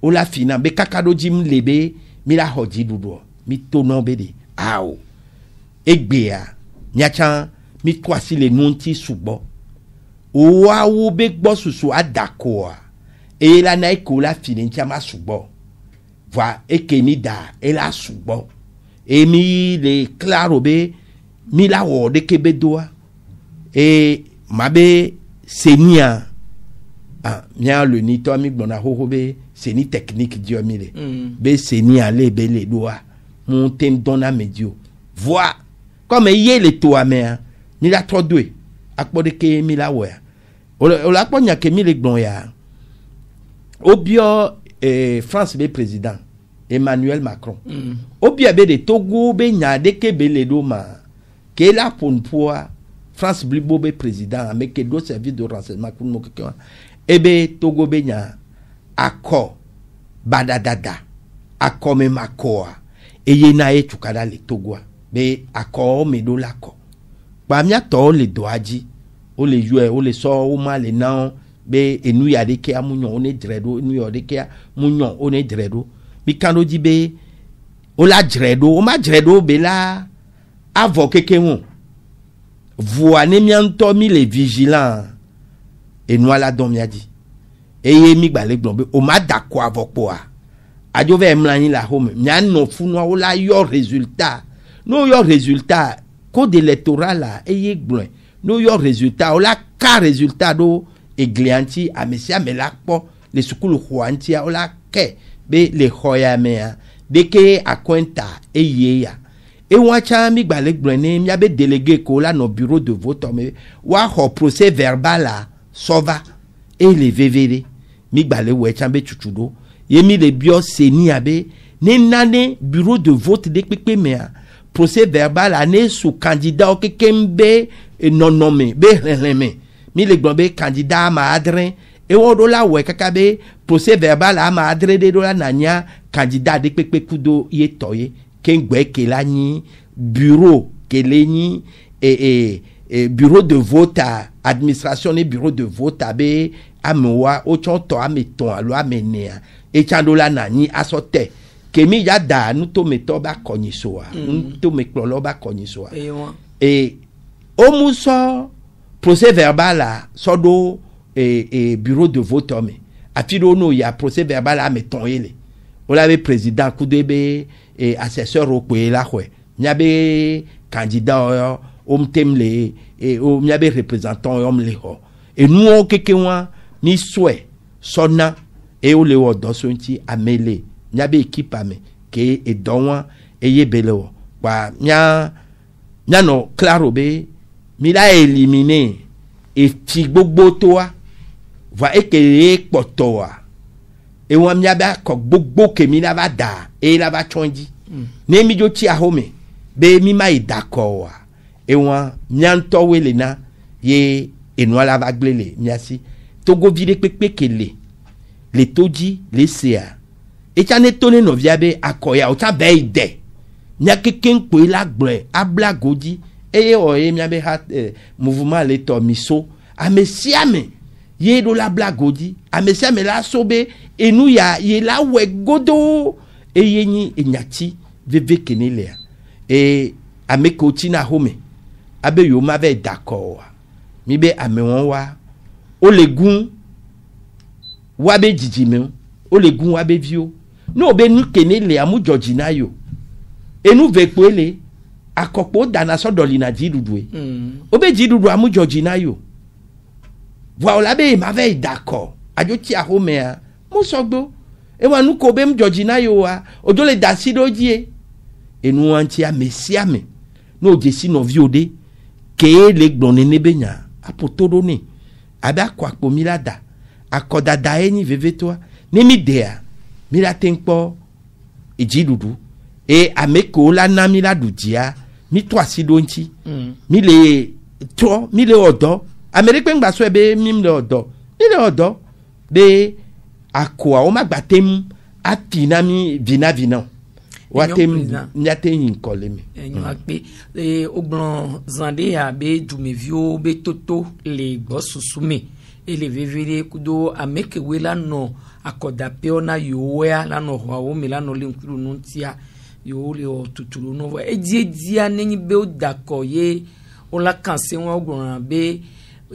o la fina be kaka ɖo dzi le be mi la xɔ dziɖuɖɔ mi to nɔ be de awo egbea nyatsa mi to asi le nu ŋuti sugbɔ woawo be gbɔ susu ada koa eye la na eke la fi ne ŋutia ma sugbɔ va eke ni da ela sugbɔ eye mi le klaro be mi la wɔ ɖeke be doa eye ma be senia ah mialo ni tɔ mi gbɔna xoxo be seni technique diɔ mi le mm. be seni ale be le doa mu te dɔna me di o voa kɔmi iye le toa mea ni la trɔ doe akpɔ de ke mi la wɔa o la akpɔ nya ke mi le gbɔn ya o biɔ eh, france be président emmanuel macron mm. o biɔ be de togo be nya de ke be le do ma ke la ponpoa france blibo be président ame ke do service de renseignement kunu mo keke wa ebe togo be nya akɔ badadada akɔmemakɔa eye na ye tukada le togoa be akɔ me ɖo la kɔ kpa miatɔwo le doa dzi wole yɔe wole sɔ woma le na wo be enu ya ɖe kea mu nyɔ wo ne dzre ɖo enu ya ɖe mu nyɔ wo ne dzre ɖo mika ɖo dzi be wola dzre ɖo woma dzre ɖo be la avɔ keke ŋu vua ne miaŋutɔ mi le vigilant enuala dɔn miadi eye mi gbalẽ gblɔm be o ma da ko avɔ kpoa adzo va emla anyi le axome mianɔ funuawo la yɔ résultat n'o yɔ résultat code électoral la eye gblɔe n'o yɔ resulta o la ka résultat ɖo eglia ŋuti ame sia ame la kpɔ le sukulu xɔa ŋutia o la kɛ be le xɔ ya mea deke akɔnta eye ya ewa tsa mi gbalẽ gblɔe ne be délégué ko la nɔ bureau de vote me wa xɔ procès verbal la. Ah sɔva eye le veve ɖe mi gbalẽ wɔe tsã be tutu ɖo ye mi le biɔ senia be ne nane bureau de vote ɖe kpekpe mea procès verbal a ne su candidat kekem be nɔnɔme be xexlẽme mi le gblɔ be candidat ama adre ewɔ ɖo la wɔe kaka be procès verbal ama adre ɖe ɖo la nanya candidat ɖe kpekpe kudo ye tɔ ye keŋgbɛ ke la nyi bureau ke nyi ee. Eh, eh, Eh, bureau de vote a administration ni bureau de vote a be amewa wotsɔ tɔ ame tɔn alo ame nea ah. etsa ɖo la nanyi asɔ tɛ kemi ya da nutometɔ ba kɔnyisoa mm. nutomekplɔlɔ ba kɔnyisoa e omu sɔ procès verbal la sɔ ɖo e, e, bureau de vote me afi ɖewo n'o ya procès verbal la ame tɔn ye le wola be président kudo be e assesseur wo kpoe la xɔe nya be candidat wɔyɔ omtemle e, e o miabe représentant yɔm le xɔ enuwo keke wa mi sɔe sɔna eye wole wɔ dɔ so ŋuti ame le miabe ekipa me ke edɔ wa eye be le wɔ kpa mia mianɔ klaro be mi la elimine efi gbogbo toa va eke ye kpɔtɔa ewa miabe akɔ gbogbo ke mi la va da eye la va tsɔn dzi mm. ne mi dzo tsi axɔ me be mi ma yi da kɔ wa ewa miãtɔwoe le na ye enua la va gble le miasi togovi ɖe kpekpe ke le le to dzi le sea etsa ne to ne nɔvia be akɔya o tsa bɛ yi dɛ mia kekeŋ kpoe la gblɔe abla go dzi eye wɔ ye mia be ha eh, mouvement le tɔ mi so ame sia me ye ɖo la bla go dzi ame sia me la so be enu ya ye la wɔe godoo eye nyi enyatsi veve kene lea eye ame kewo tsi na home abe yewo ma va yi da kɔ oa mi be amewo wa wole gun wa be dzidzime wole gun wa be viwo ne wo be nu ke le amu dzɔ na yi o enu ve kpoe le akɔkpo dana sɔ dɔlina dziɖuɖue wo be dziɖuɖu amu dzɔ na yi o voila be ma va yi da kɔ adzotsi ahomea mosɔgbo ewa nu ko be mu dzɔ dzi na yi oa odzo le da si ɖo dzie enuwa ŋuti ame sia ame ne o dzesi nɔviwo de. No kee le gblɔ nene be nya aƒoto ɖo nɛ abe akɔ akpo mi la da akɔdada ye nyi vevetoa ne mi dea mi la te kpɔ dziɖuɖu eye ame kewo la na mi la ɖu dzia mi tɔ asi ɖo ŋuti mi le trɔ mi le wɔ dɔ ame ɖe kpe ŋgba sɔe be mi le wɔ mi le wɔ dɔ be akoawo ma gba te mu ati na mi vinavina o wate miate yin kɔle mi. ɛnyɔn akpe ee ogblɔn zande ya be dumeviwo be toto le gbɔsusu me ele veve de kudo ame kewe la nɔ akɔdapeɔ na yowɔa la nɔ xɔawo me la nɔ le ŋkuɖo nu ŋutia yewo le wɔ tutulu nu vɔ ediedia nenyi be wo da kɔ ye wola kan se wɔn gblɔna be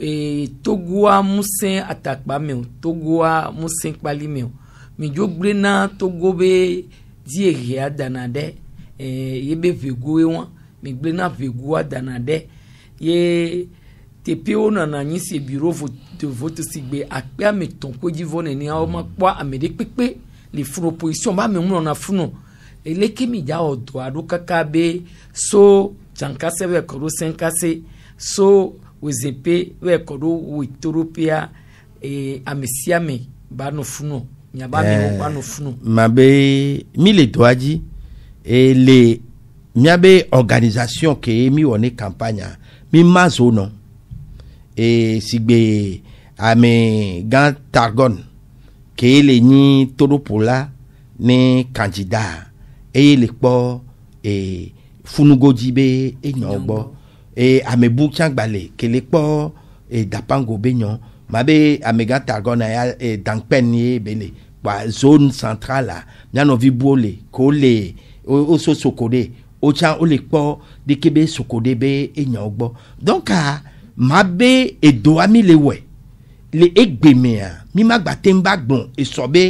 ee togoa ŋusẽ atakpa me o togoa ŋusẽ kpali me o midzo gblena togo be di hea dana ɖe yebe ʋegoe wa migblena ʋegoa dana ɖe ye teƒewo nɔna anyi si biro voto si gbe akpe ame tɔ̃ ko dzi vɔ nenia wo ma kpɔ ame ɖe kpekpe le funu position ba ame na funu eleke mi dza wɔ dɔ aɖo kaka be so tsankase bɛ kɔ ɖo so wozepe bɛ kɔ ɖo wetoroƒea ee ame sia ame ba nɔ funu mabe mi le do adzi e le miabe organisation ke mi wɔ ne campagne mi ma zo nɔ e sigbe ame gã targon ke le nyi toɖoƒola ne kandida eye le kpɔ e funugo be enyɔ gbɔ e amebu tsã gbalẽ ke le kpɔ e dapango be nyɔ mabe amegã tagɔna ya e, eh, dankpɛn ye be kpa zone centrale la nyanɔvi buwo le ko le woso sokode wo tsã wole kpɔ deke be sokode be enyawo gbɔ donc a mabe edoa mi le wɔe le egbemea mi ma gba te ba gbɔn esɔ be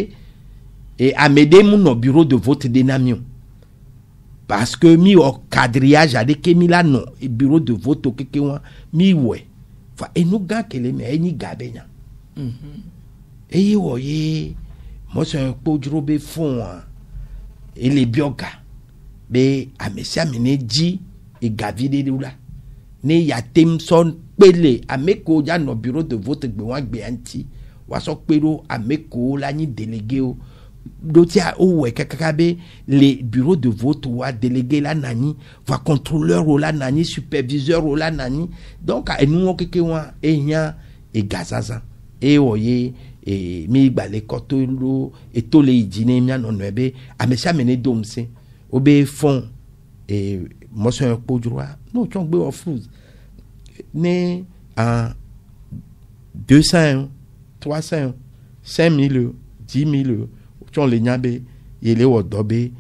e, e ame ɖe mu nɔ bureau de vote de na mi o parce que mi wɔ cadriage aɖeke mi la nɔ e bureau de vote kekeŋ wa mi wɔe fa enu gã kele me enyi ga be nya eye wɔ ye mɔsɔn kpodzro be fon a ele biɔ ga be ame sia ame ne dzi egavi de ɖo la ne ya tem sɔ kpele ame ko dza nɔ biro de vote gbe wa gbea ŋuti wa sɔ kpe ɖo ame ko la nyi delegewo ɖo tia wowɔe kakaka be le bureau de vote wa délégué la nani va contrôleur wo la nani superviseur wo la nani donc enuwo keke wa ehia egazaza ewɔ oh ye e mi gbalẽ kɔtɔ ɖo eto le yi dzi ne mia nɔnɔɛ be ame sia ame ne do ŋusẽ wo be fɔn e mɔsɔn yɛ kpodroa n'o tsɔn gbe wɔ fruit ne an deux cent trois cent cinq mille dix mille tsɔ le nya be ye le wɔ dɔ be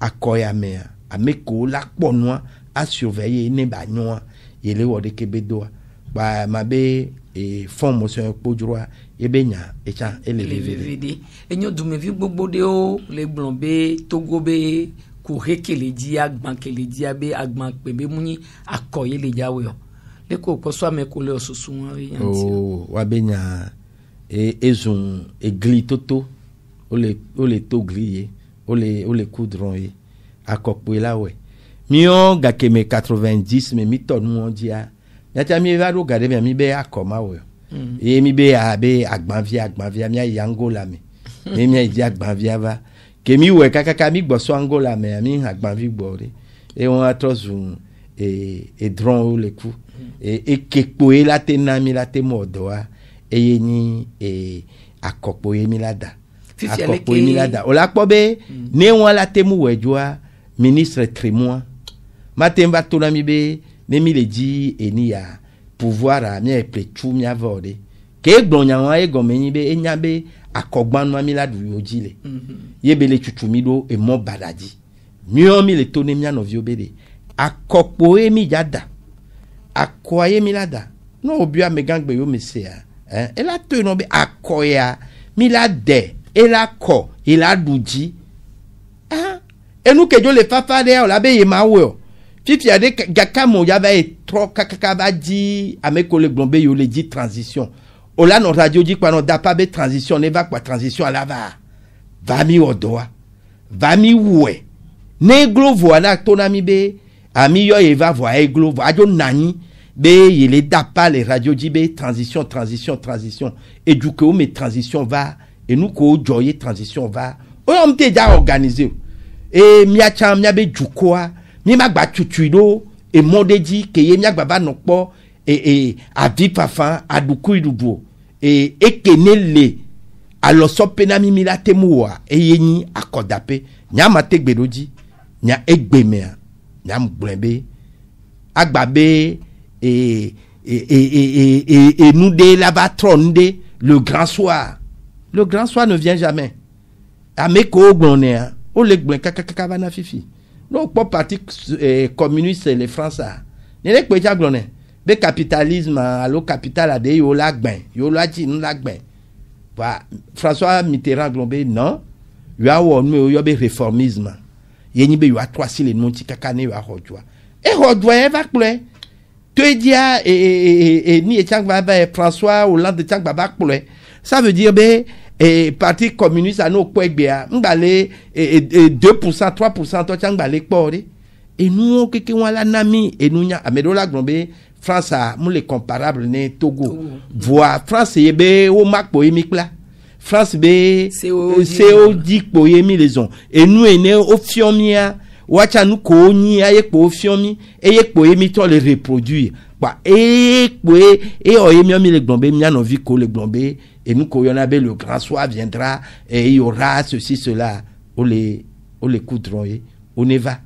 akɔyamea ame kewo la kpɔ nua asiove ye ne ba nyɔa ye le wɔ ɖeke be doa kpa ma be e fɔn mɔsɔn kpodroa ye be nya etsa e ele vevede. enyo dumevi gbogbo ɖewo le gblɔm be togo be kohe kele dzi agba kele dzi abe agba kpe be mu akɔ ye le dza wɔe o ne ko kpɔsɔ ame ko le susu wọn ye yan ti. ooo wa be nya ezun e egli toto. E wole wole to gli ye wole wole ku drɔn ye akɔkpoe la wɛ miɔ gakeme 90 me mi tɔ nuɔ dzia miatia mi va ɖo ga ɖe mia mi be akɔma wɛ ye mi be abe agbavia agbavia mia yi angola me ye mia yi di agbavia va ke mi wɛ kakaka mi gbɔ sɔ angola me mi hã agbavi gbɔ ɖe ye wɔn atrɔ zu ee edrɔ̃wo le ku ee ekekpoe la te na mi la te mɔ dɔa eye nyi ee akɔkpoe mi la hmm. da akɔkɔ yi mi la da o la kpɔ be ne wọn la te mu wɔ dzoa ministre tremua ma te va to na mi be ne mi le dzi eni ya pouvoir a mi eple tsu mi avɔ de ke egblɔ nyawo ye gɔme nyi be enya be akɔgbanua mi la du yewo dzi le mhm. ye be le tutu mi ɖo emɔ bada dzi miɔ mi le to ne mia nɔviwo be de akɔkpo ye mi dza da akɔa ye mi la da no, wo bi amegãgbe yome sea eh? ela to yen nɔ be akɔ ya mi la dɛ ela kɔ ela ɖu dzi ah enuke dzo le fafa ɖe o labe ye ma wɔe fifia ɖe gaka mo ya va yi trɔ kakaka va dzi ame ko le gblɔm be yewo le dzi transition o la nɔ radio dzi kpa nɔ da pa be transition ne va kpa transition ala va va mi wɔ dɔ va mi wɔe ne glo voa na to na mi be ami yɔ ye va voa ye glo voa adzo na anyi be yele da pa le radio dzi be transition transition transition eduke wo me transition va enu ko jɔ ye transition va o yɔrɔ mi te dza organise o ee miatsa miabe dukoa mi ma gba tutui ɖo emɔ ɖe dzi ke ye miagba va nɔ kpɔ ee avi fafa adukui ɖuɖu o ee eke ne le alɔsɔ pe na mimi la te mu wɔa eye nyi akɔdape nyama te gbe ɖo dzi nya egbe mea nyam gblɔe be agba be ee ee ee ee enu de la va trɔ nu ɖe le grand soir le grand soir ne vient jamais ame kewo ou wole gblɔe kakakaka fifi eh, ne wokpɔ parti eh, communiste le france a nene kpe tsa gblɔnɛ be capitalisme alo capital aɖe yiwo la gbɛ yiwo la tsi nu la gbɛ va françois mitterrand gblɔ be non yewoawɔ nu yiwo yɔ be réformisme ye nyi be yewoatrɔ asi le nu ŋuti kaka ne yewoaxɔ dua exɔ dua ye va kplɔe to edia ee eh, eh, ni et gba va ye françois hollande tsa gba va kplɔe. Ça veut dire, ben, et parti communiste à nos poègbea, m'balé, et, et, 2%, 3%, toi, tiens, m'balé, poré. Et nous, on kéké, on la nami, et nous, y'a, amédo la grombe, France a, mou les comparables, né, Togo. Voix, France, et ben, au mac poémique là. France ben c'est au kpo ye mi le zɔn enu ene o fiɔn mia watsa nu ko nyi aye kpo o fiɔn mi eye kpo reproduire kpa et kpo et eye ɔ ye miɔ mi le gblɔm be mia nɔvi Et nous Koyonabe, le grand soir viendra et il y aura ceci, cela. On les, on les coudrons, on y va.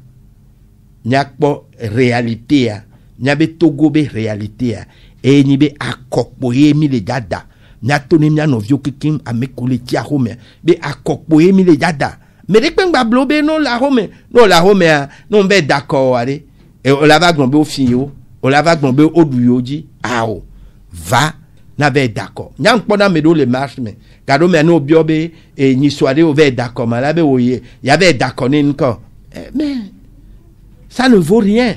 N'y a pas réalité, n'y a pas Togo réalité, et n'y a pas accropoyer mille dada. N'y a toné n'y a novio kikim à me couler tia home, mais dada. Mais dès que m'a blobé, non la Rome non la home, non ben d'accord, allez. Et on la va gromber au fin on la va gromber au duyo di, ah oh. va na va être d'accord nyankpɔna mi ɖo le marche me gaɖo mɛ n'o biɔ be e nyisu aɖe wo va être d'accord ma la be wo ye ya va être d'accord ne ŋkɔ eh, mais ça ne vaut rien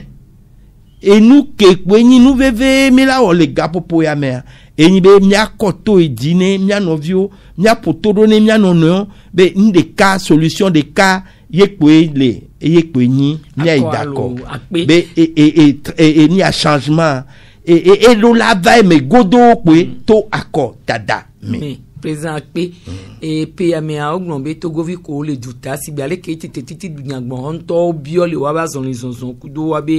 enu ke kpoe nyi nu veve mi la wɔ le gaƒoƒo ya mea enyi be miakɔ to yi di ne mianɔviwo miaƒo to ɖo ne mianɔnɔewo be nu ɖeka solution ɖeka ye kpoe le eye kpoe nyi mia yi d'accord be e e e e e nia changement. E e elolava eme godo kpe mm. to akɔ dada mi. président akpe epe amia ọgbọ̀n bẹ togovi ko le duta sigbe ale ke tètè titi dunyagbọn ntọ biọ le wa ba zọlin zọzọn kudo wa be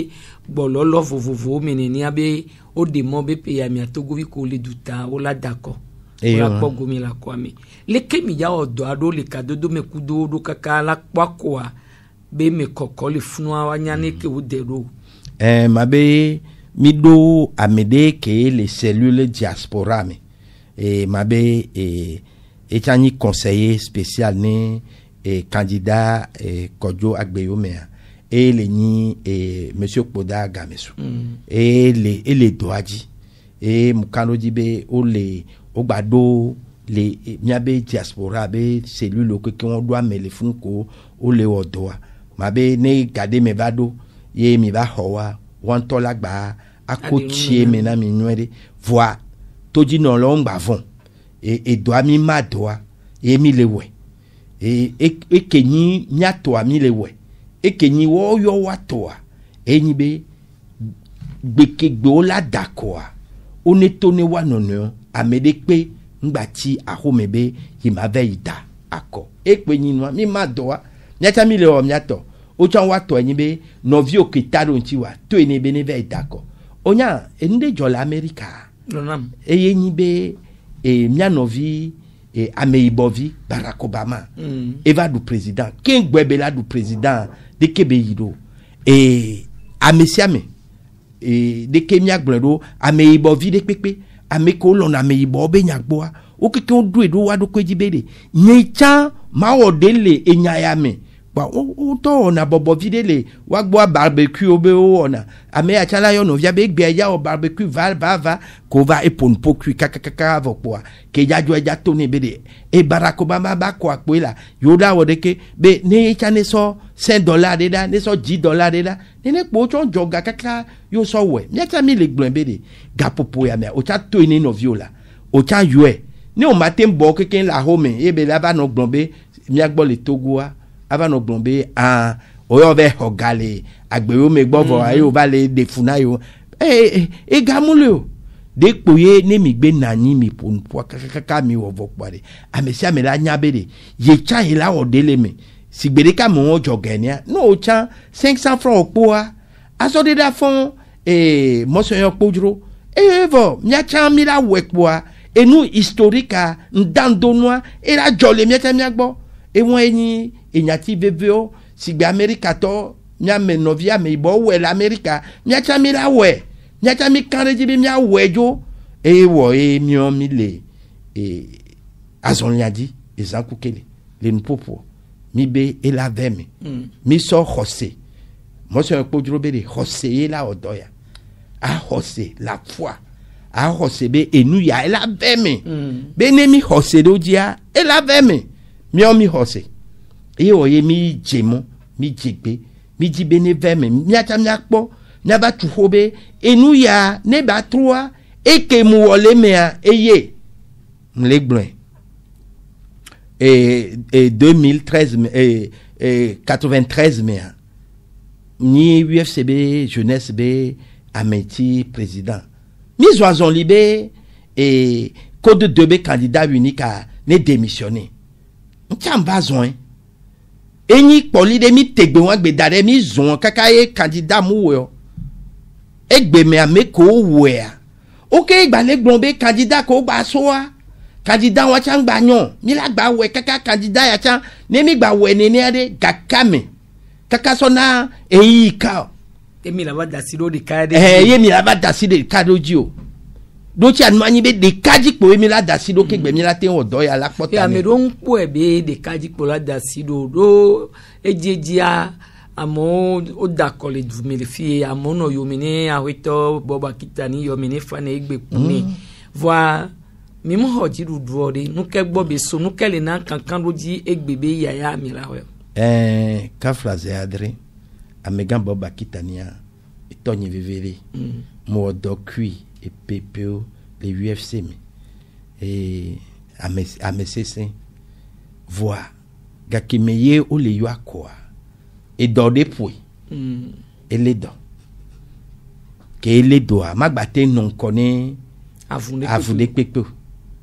gbọlọlọ vovovowo mene ni a be o de mọ bẹ pe amia togovi ko le duta o la dakọ e o la kpɔ eh. gomi la kɔ ami leke mi ya wɔ dɔ aɖewo le kadodo me kudo ɖo kaka la kpɔ akɔa be me kɔkɔ le funua wa nya ne mm. ke wo de ɖo. ɛɛ eh, ma Mm miɖo ame ɖe ke le cellule diaspora me e mabe e etsa nyi conseiller spécial ne e candidat e kɔdzo agbeyo mea eye le nyi e monsieur kpoda game so mm. eye le ele doa dzi eye mukano dzi be wole wogba ɖo le miabe e, diaspora be cellule wo keke wɔn ɖo ame le funu ko wole wɔ doa mabe ne gaɖe me va ɖo ye mi va xɔ wa wọn tɔ la gba ako tsie me mi nyuie e de voa todzinɔlɔ ŋgba vɔ e edoa mi ma doa ye mi le wɔe e eke e nyi nyatoa mi le wɔe eke nyi wɔyɔ watoa enyi be gbekegbewo la da koa wo ne to ne wa nɔnɔewo ame ɖe kpe ŋgbati axome be yi ma va yi da akɔ ekpe nyi nua mi ma doa miata mi le wɔ miatɔ wotsɔ wa tɔ anyi be nɔviwo keta ɖo ŋuti wa to ene be ne va yi da kɔ wonya enu ɖe dzɔ le amerika eye nyi be e mia nɔvi e ameyibɔvi barack obama mm. eva ɖu president keŋgbɛ be la ɖu president deke be yi ɖo e ame sia me e deke miagblɔ ɖo ameyibɔvi ɖe kpekpe ame kewo lɔna ameyibɔ be nyagbɔa wo keke wo ɖoe ɖo wa ɖokui dzi be de nye tsa mawɔ ɖe le enya ya me wotɔ wɔna bɔbɔvi ɖe le woagbɔ barbecue wo be wowɔna ame ya tsa la yɔ nɔvia be egbea ya wɔ barbecue vavava ko va eponpo kui kakakaka avɔ kpoa ke edza dzo edza to ne be de ebara ko ba ma ba kɔ akpoe la yewo ɖa wɔ ɖeke be ne tsa ne sɔ sɛn dɔla ɖe ɖa ne sɔ dzi dɔla ɖe ɖa nene kpo tsɔ dzɔ ga kaka yio sɔ wɔe miatsa mi le gblɔe be de gaƒoƒo ya mea o tsa toe ne nɔviwo la o tsa yɔe ne o ma te bɔ keke le axome ye be la va nɔ gblɔm be miagbɔ le togoa avano gblɔm ah, be oyɔ bɛ xɔ ga le agbewo me gbɔ vɔ eye wova le de fu na yewo ee egamuli o de kpo ye ne mi gbe na anyi mi ƒo nuƒoa kakakaka mi wɔ vɔ kpɔa de ame sia ame la nya be de ye tsa ye la wɔ de le me si gbe ɖeka me wɔn dzɔ gɛnɛa ne o tsa cinq cent franc kpoa azɔ de ɖa fɔn ee eh, mɔsɔnyɔ kpo eye vɔ miatsa mi la wɔe kpoa enu historika ŋdandonua ela dzɔ le miatsa mia gbɔ ewɔn enyi enyati vevewo si gbe amerikatɔ miame nɔvi ameyibɔ wɔe le amerika miatsa mi la wɔe miatsa mi kan ɖe dzi be miawɔe dzo eye wɔ ye miɔ mi le ee azɔlia dzi ezaku kele le nuƒoƒo mi be ela vɛ mi mm. mi sɔ xɔse mɔsɔn ekpodzro be de xɔse ye la ɔdɔ ya axɔse la a axɔse be enu ya ela vɛ mi mm. be ne mi xɔse ɖo dzia ela vɛ mi miɔ mi xɔse ye wɔ ye mi dze mɔ mi dze gbe mi dzi be ne vɛ me miata miakpɔ miaba tu xo be enu ya ne ba troa eke mu wɔ le mea eye mle gblɔe e e 2013 me e e 93 mea ni ufcb jeunesse be ameti président mi zɔ azɔn li be e code deux be candidat unique a ne démissionné n tí a n ba zɔn ye enyi kpɔli ɖe mi tegbe wọn gbe da ɖe mi zɔn kaka ye kandida mu wɔyɔ egbeme ame ko wɔa oke gbalẽ gblɔm be kandida ko gba sɔa kandida wọn tsa gba nyɔ mi la gba wɔe kaka kandida ya tsa ne mi gba wɔe nenea ɖe gaka me kaka sɔ na eyi ka o. emi la ba dasi ɖo ɖeka ɖe. ɛɛ yemi la ba dasi ɖeka ɖo dzi o dotsi anu anyi be ɖekadzikpo ye mi la da si do kegbe mi la te wɔ dɔ ya la kpɔta mi. ame ɖewo ŋkpɔe be ɖekadzikpo la da si do ɖo edzedzia amewo woda kɔ le dume le fie amewo nɔ yome ne bɔbɔ kita ni yome ne egbe kun voa mimu xɔ dziɖuɖuɔ ɖe nuke gbɔ be so nuke le na kankan ɖo dzi egbe be yaya mi la wɔ. ɛɛ kaflaze adre amegã bɔbɔ kita nia etɔ nye vevere mɔ dɔ kui. PPO, les UFC et AMCC. Voa, gakimeye ou le yo et E do de et les dents, le do. doigts, ma le a. non PPO,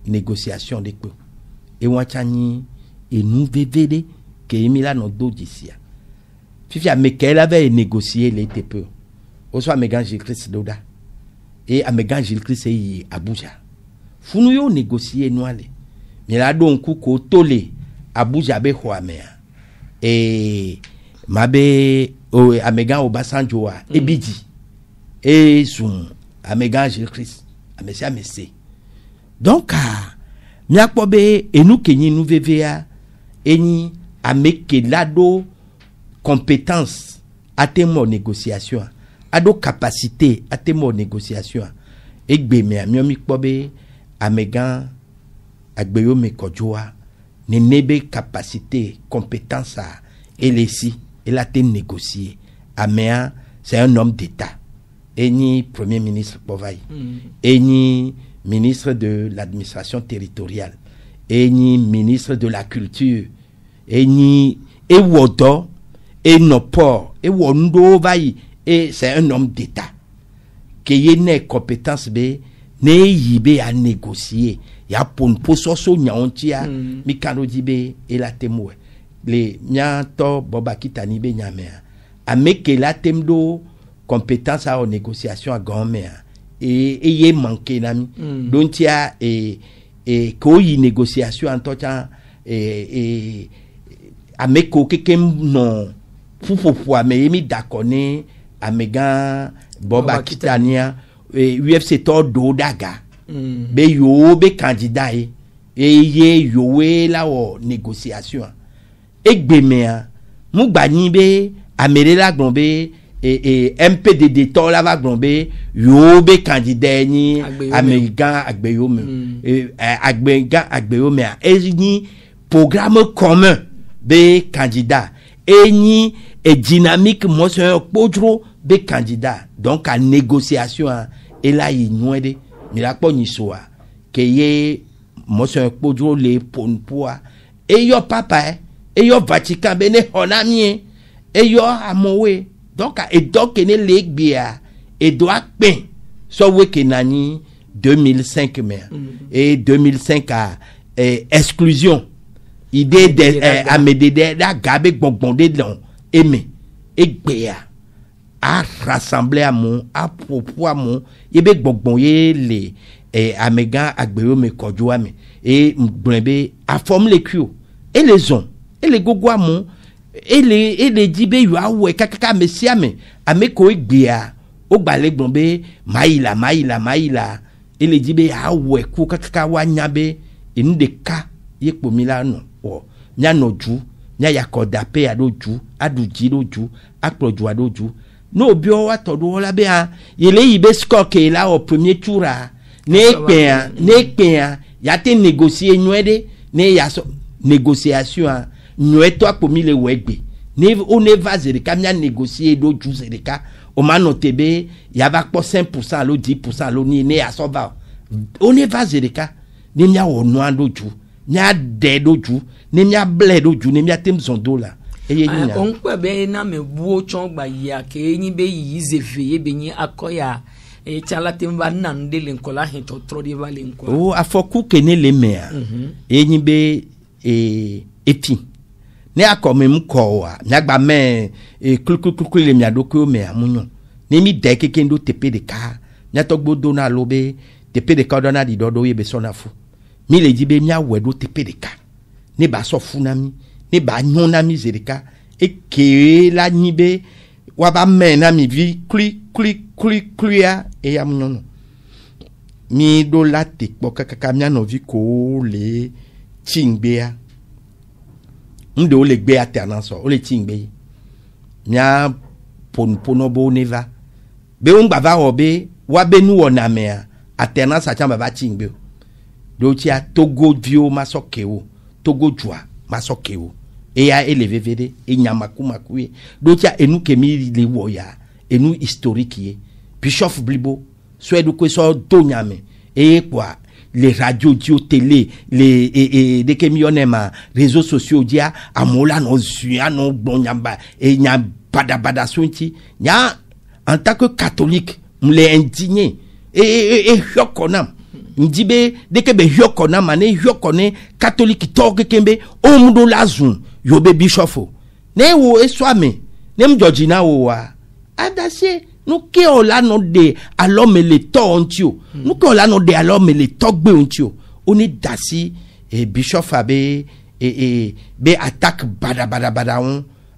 négociation négociation PPO, et E et nous que ke la non do Fifi, Fifia meke avait négocié le soir, me e eh, amegã gilkris eyi eh, abuja funu yewo negosie nua le miala ɖo ŋku ko to le abuja be xɔa mea ee mabe o amegã eh, oh, obasanjoa mm. ebi dzi eye zun amegã gilkris ame sia ame donc ah, miakpɔ be enu ke nyi nu vevea enyi ame ke la ɖo compétence ate mɔ négociation ado capacité de négociation egbeme amiomi kpɔ amégan amegã agbeyome kɔdzoa n'est pas capacité compétence à elle ele si a été négocier amea c'est un homme d'état ni premier ministre kpɔva hmm. et ministre de l'administration territoriale ni ministre de la culture et et wodo et ewondo et va et c'est un homme d'État qui ye ne compétence be ne ye be ya négocier ya hmm. a posɔsɔ nyawo ŋtia mm. mi kanodi do di be e la tem wɛ le miatɔ bɔba kitani be nyamea ame ke la tem compétence à négociation agɔn mea et eye manke na mi mm. do ŋtia e e ke o yi négociation ŋutɔ tsa e e ame kewo keke nɔ ƒuƒoƒoa me ye mi da amegã bɔba kitania e, ufc tɔ ɖo ɖaga mm. be yewo be kandida ye eye yewoe la wɔ négociation egbemea mugbanyi be ame ɖe la gblɔ be ee mpdd tɔ la va gblɔ be yewo be kandida ye nyi amegã agbeyome mm. e, agbegã agbeyomea enyi programme commun be kandida enyi a e dynamique motion kpodro be candidat donc a négociation a elayi nyuɛ de mirakpɔ nyisoa ke ye mɔsɔn kpodro le ponpoa eyɔ papa yɛ eyɔ vatican be ne xɔ na miɛ eyɔ amewo ye donc a edɔ ke ne le gbea edo akpɛ sɔwe ke na nyi deux mille cinq mɛ mm-hmm. et deux mille cinq a eh, exclusion idée de eh, amedede da ga be gbɔngbɔn de lɔn eme egbea à arassemble amewo aƒoƒu amewo yebe gbɔgbɔ ye le eh, amegã agbewo me kɔdzoa me ye gblɔe be afɔm le kui e e e o ele zɔn ele gogo amewo ele ele dzi be yewoawɔe kakaka ame sia ame ame koe gbea wogba le gblɔm be mayi la maila la mayi la ele dzi be awɔe ku kakaka woanya be enu ɖeka ye kpomi la nɔ wɔ mianɔ dzu miayakɔda pe aɖo dzu aɖu dzi ɖo dzu akplɔ dzoa ɖo dzu n'obi no, watɔ do la be a yele yi be skɔke la wɔ premier tour a ne kpɛa ne ya yate negosie nyɔɛ de ne yasɔ negociation a nyɔɛ tɔ akpomi le wɔ egbe ne o ne va ze ɖeka mia negosie ɖo ju ze o ma nɔ te be yava kpɔ cinq pourcent alo dix pourcent alo ni ne yasɔ va o o ne va ze ɖeka ne mia wɔ nua ɖo ju mia ɖɛ ɖo ju ne mia blɛ ɖo ju ne mia te zɔn do la eye nyi na onkpɛ bɛ na mɛ buwo tsɔn gba yia ke enyi bɛ yiyi zeve ye bɛ nyi akɔ ya tsala e, te va nanu de le ŋkɔ la hɛn tɔtrɔ de va le ŋkɔ. o afɔku kene le mɛa mhm. enyi bɛ ee epi ne akɔme e, mu kɔ oa miagba mɛ ee kulikuluku le miaɖokuiwo mɛa mu nyɔ ne mi dɛ keke ɖo teƒe ɖeka miatɔgbo do na lo be teƒe ɖeka dɔna ɖiɖɔ ɖo ye be sɔna fu mi le dzi be miawɔe ɖo teƒe ɖeka ne ba sɔ fu na mi ne ba nyo na mi zi ɖeka ekee la nyi be woaba mɛ na mi vi kluikluikluia eya mu nyɔnu mi ɖo la te kpɔ kakaka mia nɔvi kowo le tsi ŋgbea ŋɖewo le gbea te ana sɔ wole tsi ŋgbe mia ponuponɔ bo ne va be wo ŋgba va wɔ be woabe nuwɔna mea atena satsa baba tsi ŋgbe o ɖewo tsia togoviwo masɔ ke wo togo dua masɔ ke wo eya elevevede, vevede enyamakumaku ye ɖotia enu kemi le wɔ ya enu historiki ye bishop blibo sɔɛdukue sɔ do nyame eye kpɔa le radio dzi tele le e e deke miyɔnɛ ma réseaux sociaux dzia amewo la nɔ zuya nɔ gbɔn nyaba e nya badabada so ŋuti nya en tant que catholique n le ŋdi e e e, e hwɛ nam ŋdi be deke be hwɛ kɔ nam ma ne hwɛ kɔ ne catholique tɔ keke be o mu do la zun yóò bẹ bíṣọ̀fù ne wo esu ame ne mu dzɔdzi na wo wa adase nuke ɔla nɔ de alɔmeletɔ ŋuti o hmm. nuke ɔla nɔ de alɔmeletɔ gbe ŋuti o o ni dasi e bishɔfa be e e be attaque badabadabada ŋu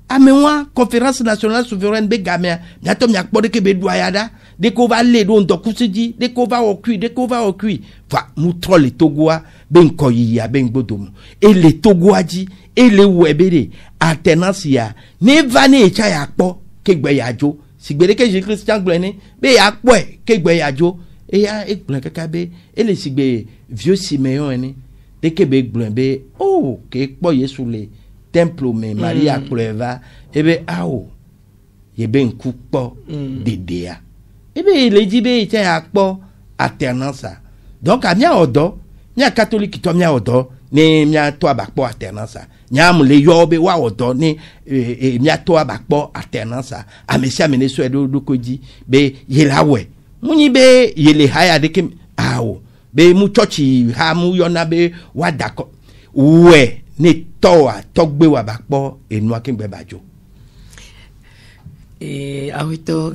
amewa conférence nationale souveraine be gamea miatɔ miakpɔ ɖeke be ɖu aya ɖa ɖeke wova lé ɖo ŋdɔkusi dzi ɖeke wova wɔ kui ɖeke wova wɔ kui va mutrɔ le togoa be ŋkɔ yiyia be ŋgbodomo ele togoa dzi ele wɔe be de alternance ya ne va ne etsa ya kpɔ kegbe ya dzo sigbe ɖeke jésus christian gblɔe ne be ya e, ke kegbe ya dzo eya egblɔe kaka be ele sigbe vieux simeon ene ɖeke be gblɔe be o oh, ke kpɔ yesu le templo me maria mm. kplɔe va ebe awo yebe ŋku kpɔ mm. dedea ebe le dzi be yitse akpɔ aternansa dɔnka miawɔ dɔ mia katoliki tɔ miawɔ dɔ ne miatɔ abakpɔ aternansa nyamu le yɔ be woawɔ dɔ ne ee miatɔ abakpɔ aternansa ame sia ame ne sɔe ɖo ɖoko dzi be yele awɔe munyi be yele haya ɖeke awo be mu tsɔtsi ha mu yɔna be woada kɔ wɔe ne tɔ wa tɔgbe wa ba kpɔ enua kegbe ba dzo. ee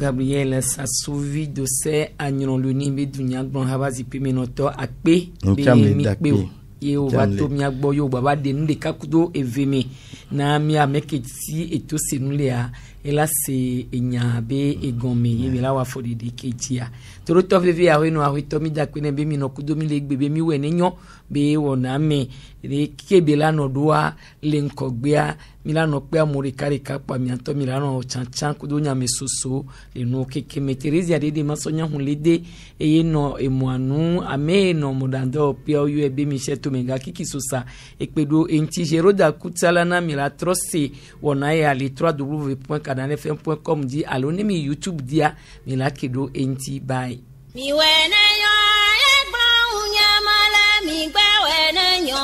gabriel sasovi dosɛ anyɔnloni bɛ dunya gbɔn haba zikpui minɔtɔ akpe bɛ mi kpe o ye o va to miagbɔ ye o baba de nu ɖeka kudo eve me na mia meke si eto senu lea ela se enya be egɔme ye bela wa fɔ ɖeɖe ke dzia toro tɔfefe awoe no awoe tɔmi dakpe ne be mi nɔ kudo mi le gbe be mi wɔ ne nyɔ be wɔna me le kebe la nɔ doa le ŋkɔgbea mi la nɔ kpea mo ɖeka ɖeka kpa miatɔ mi la nɔ tsatsa kudo nyame soso le nuwo keke me terezia de de ma sɔ le de eye nɔ emoa nu ame nɔ mɔdadɔ peawo yɔe be mi sɛ tome ga kiki sosa ekpe do eŋti zeroda kuta la na mi la trɔ se wɔna ya le trɔ w point kadanefɛn point com di alo ne mi youtube dia mi la ke do eŋti baayi mi wene yo e gba unya mala mi gba wene yo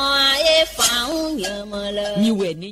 e fa unya mala mi wene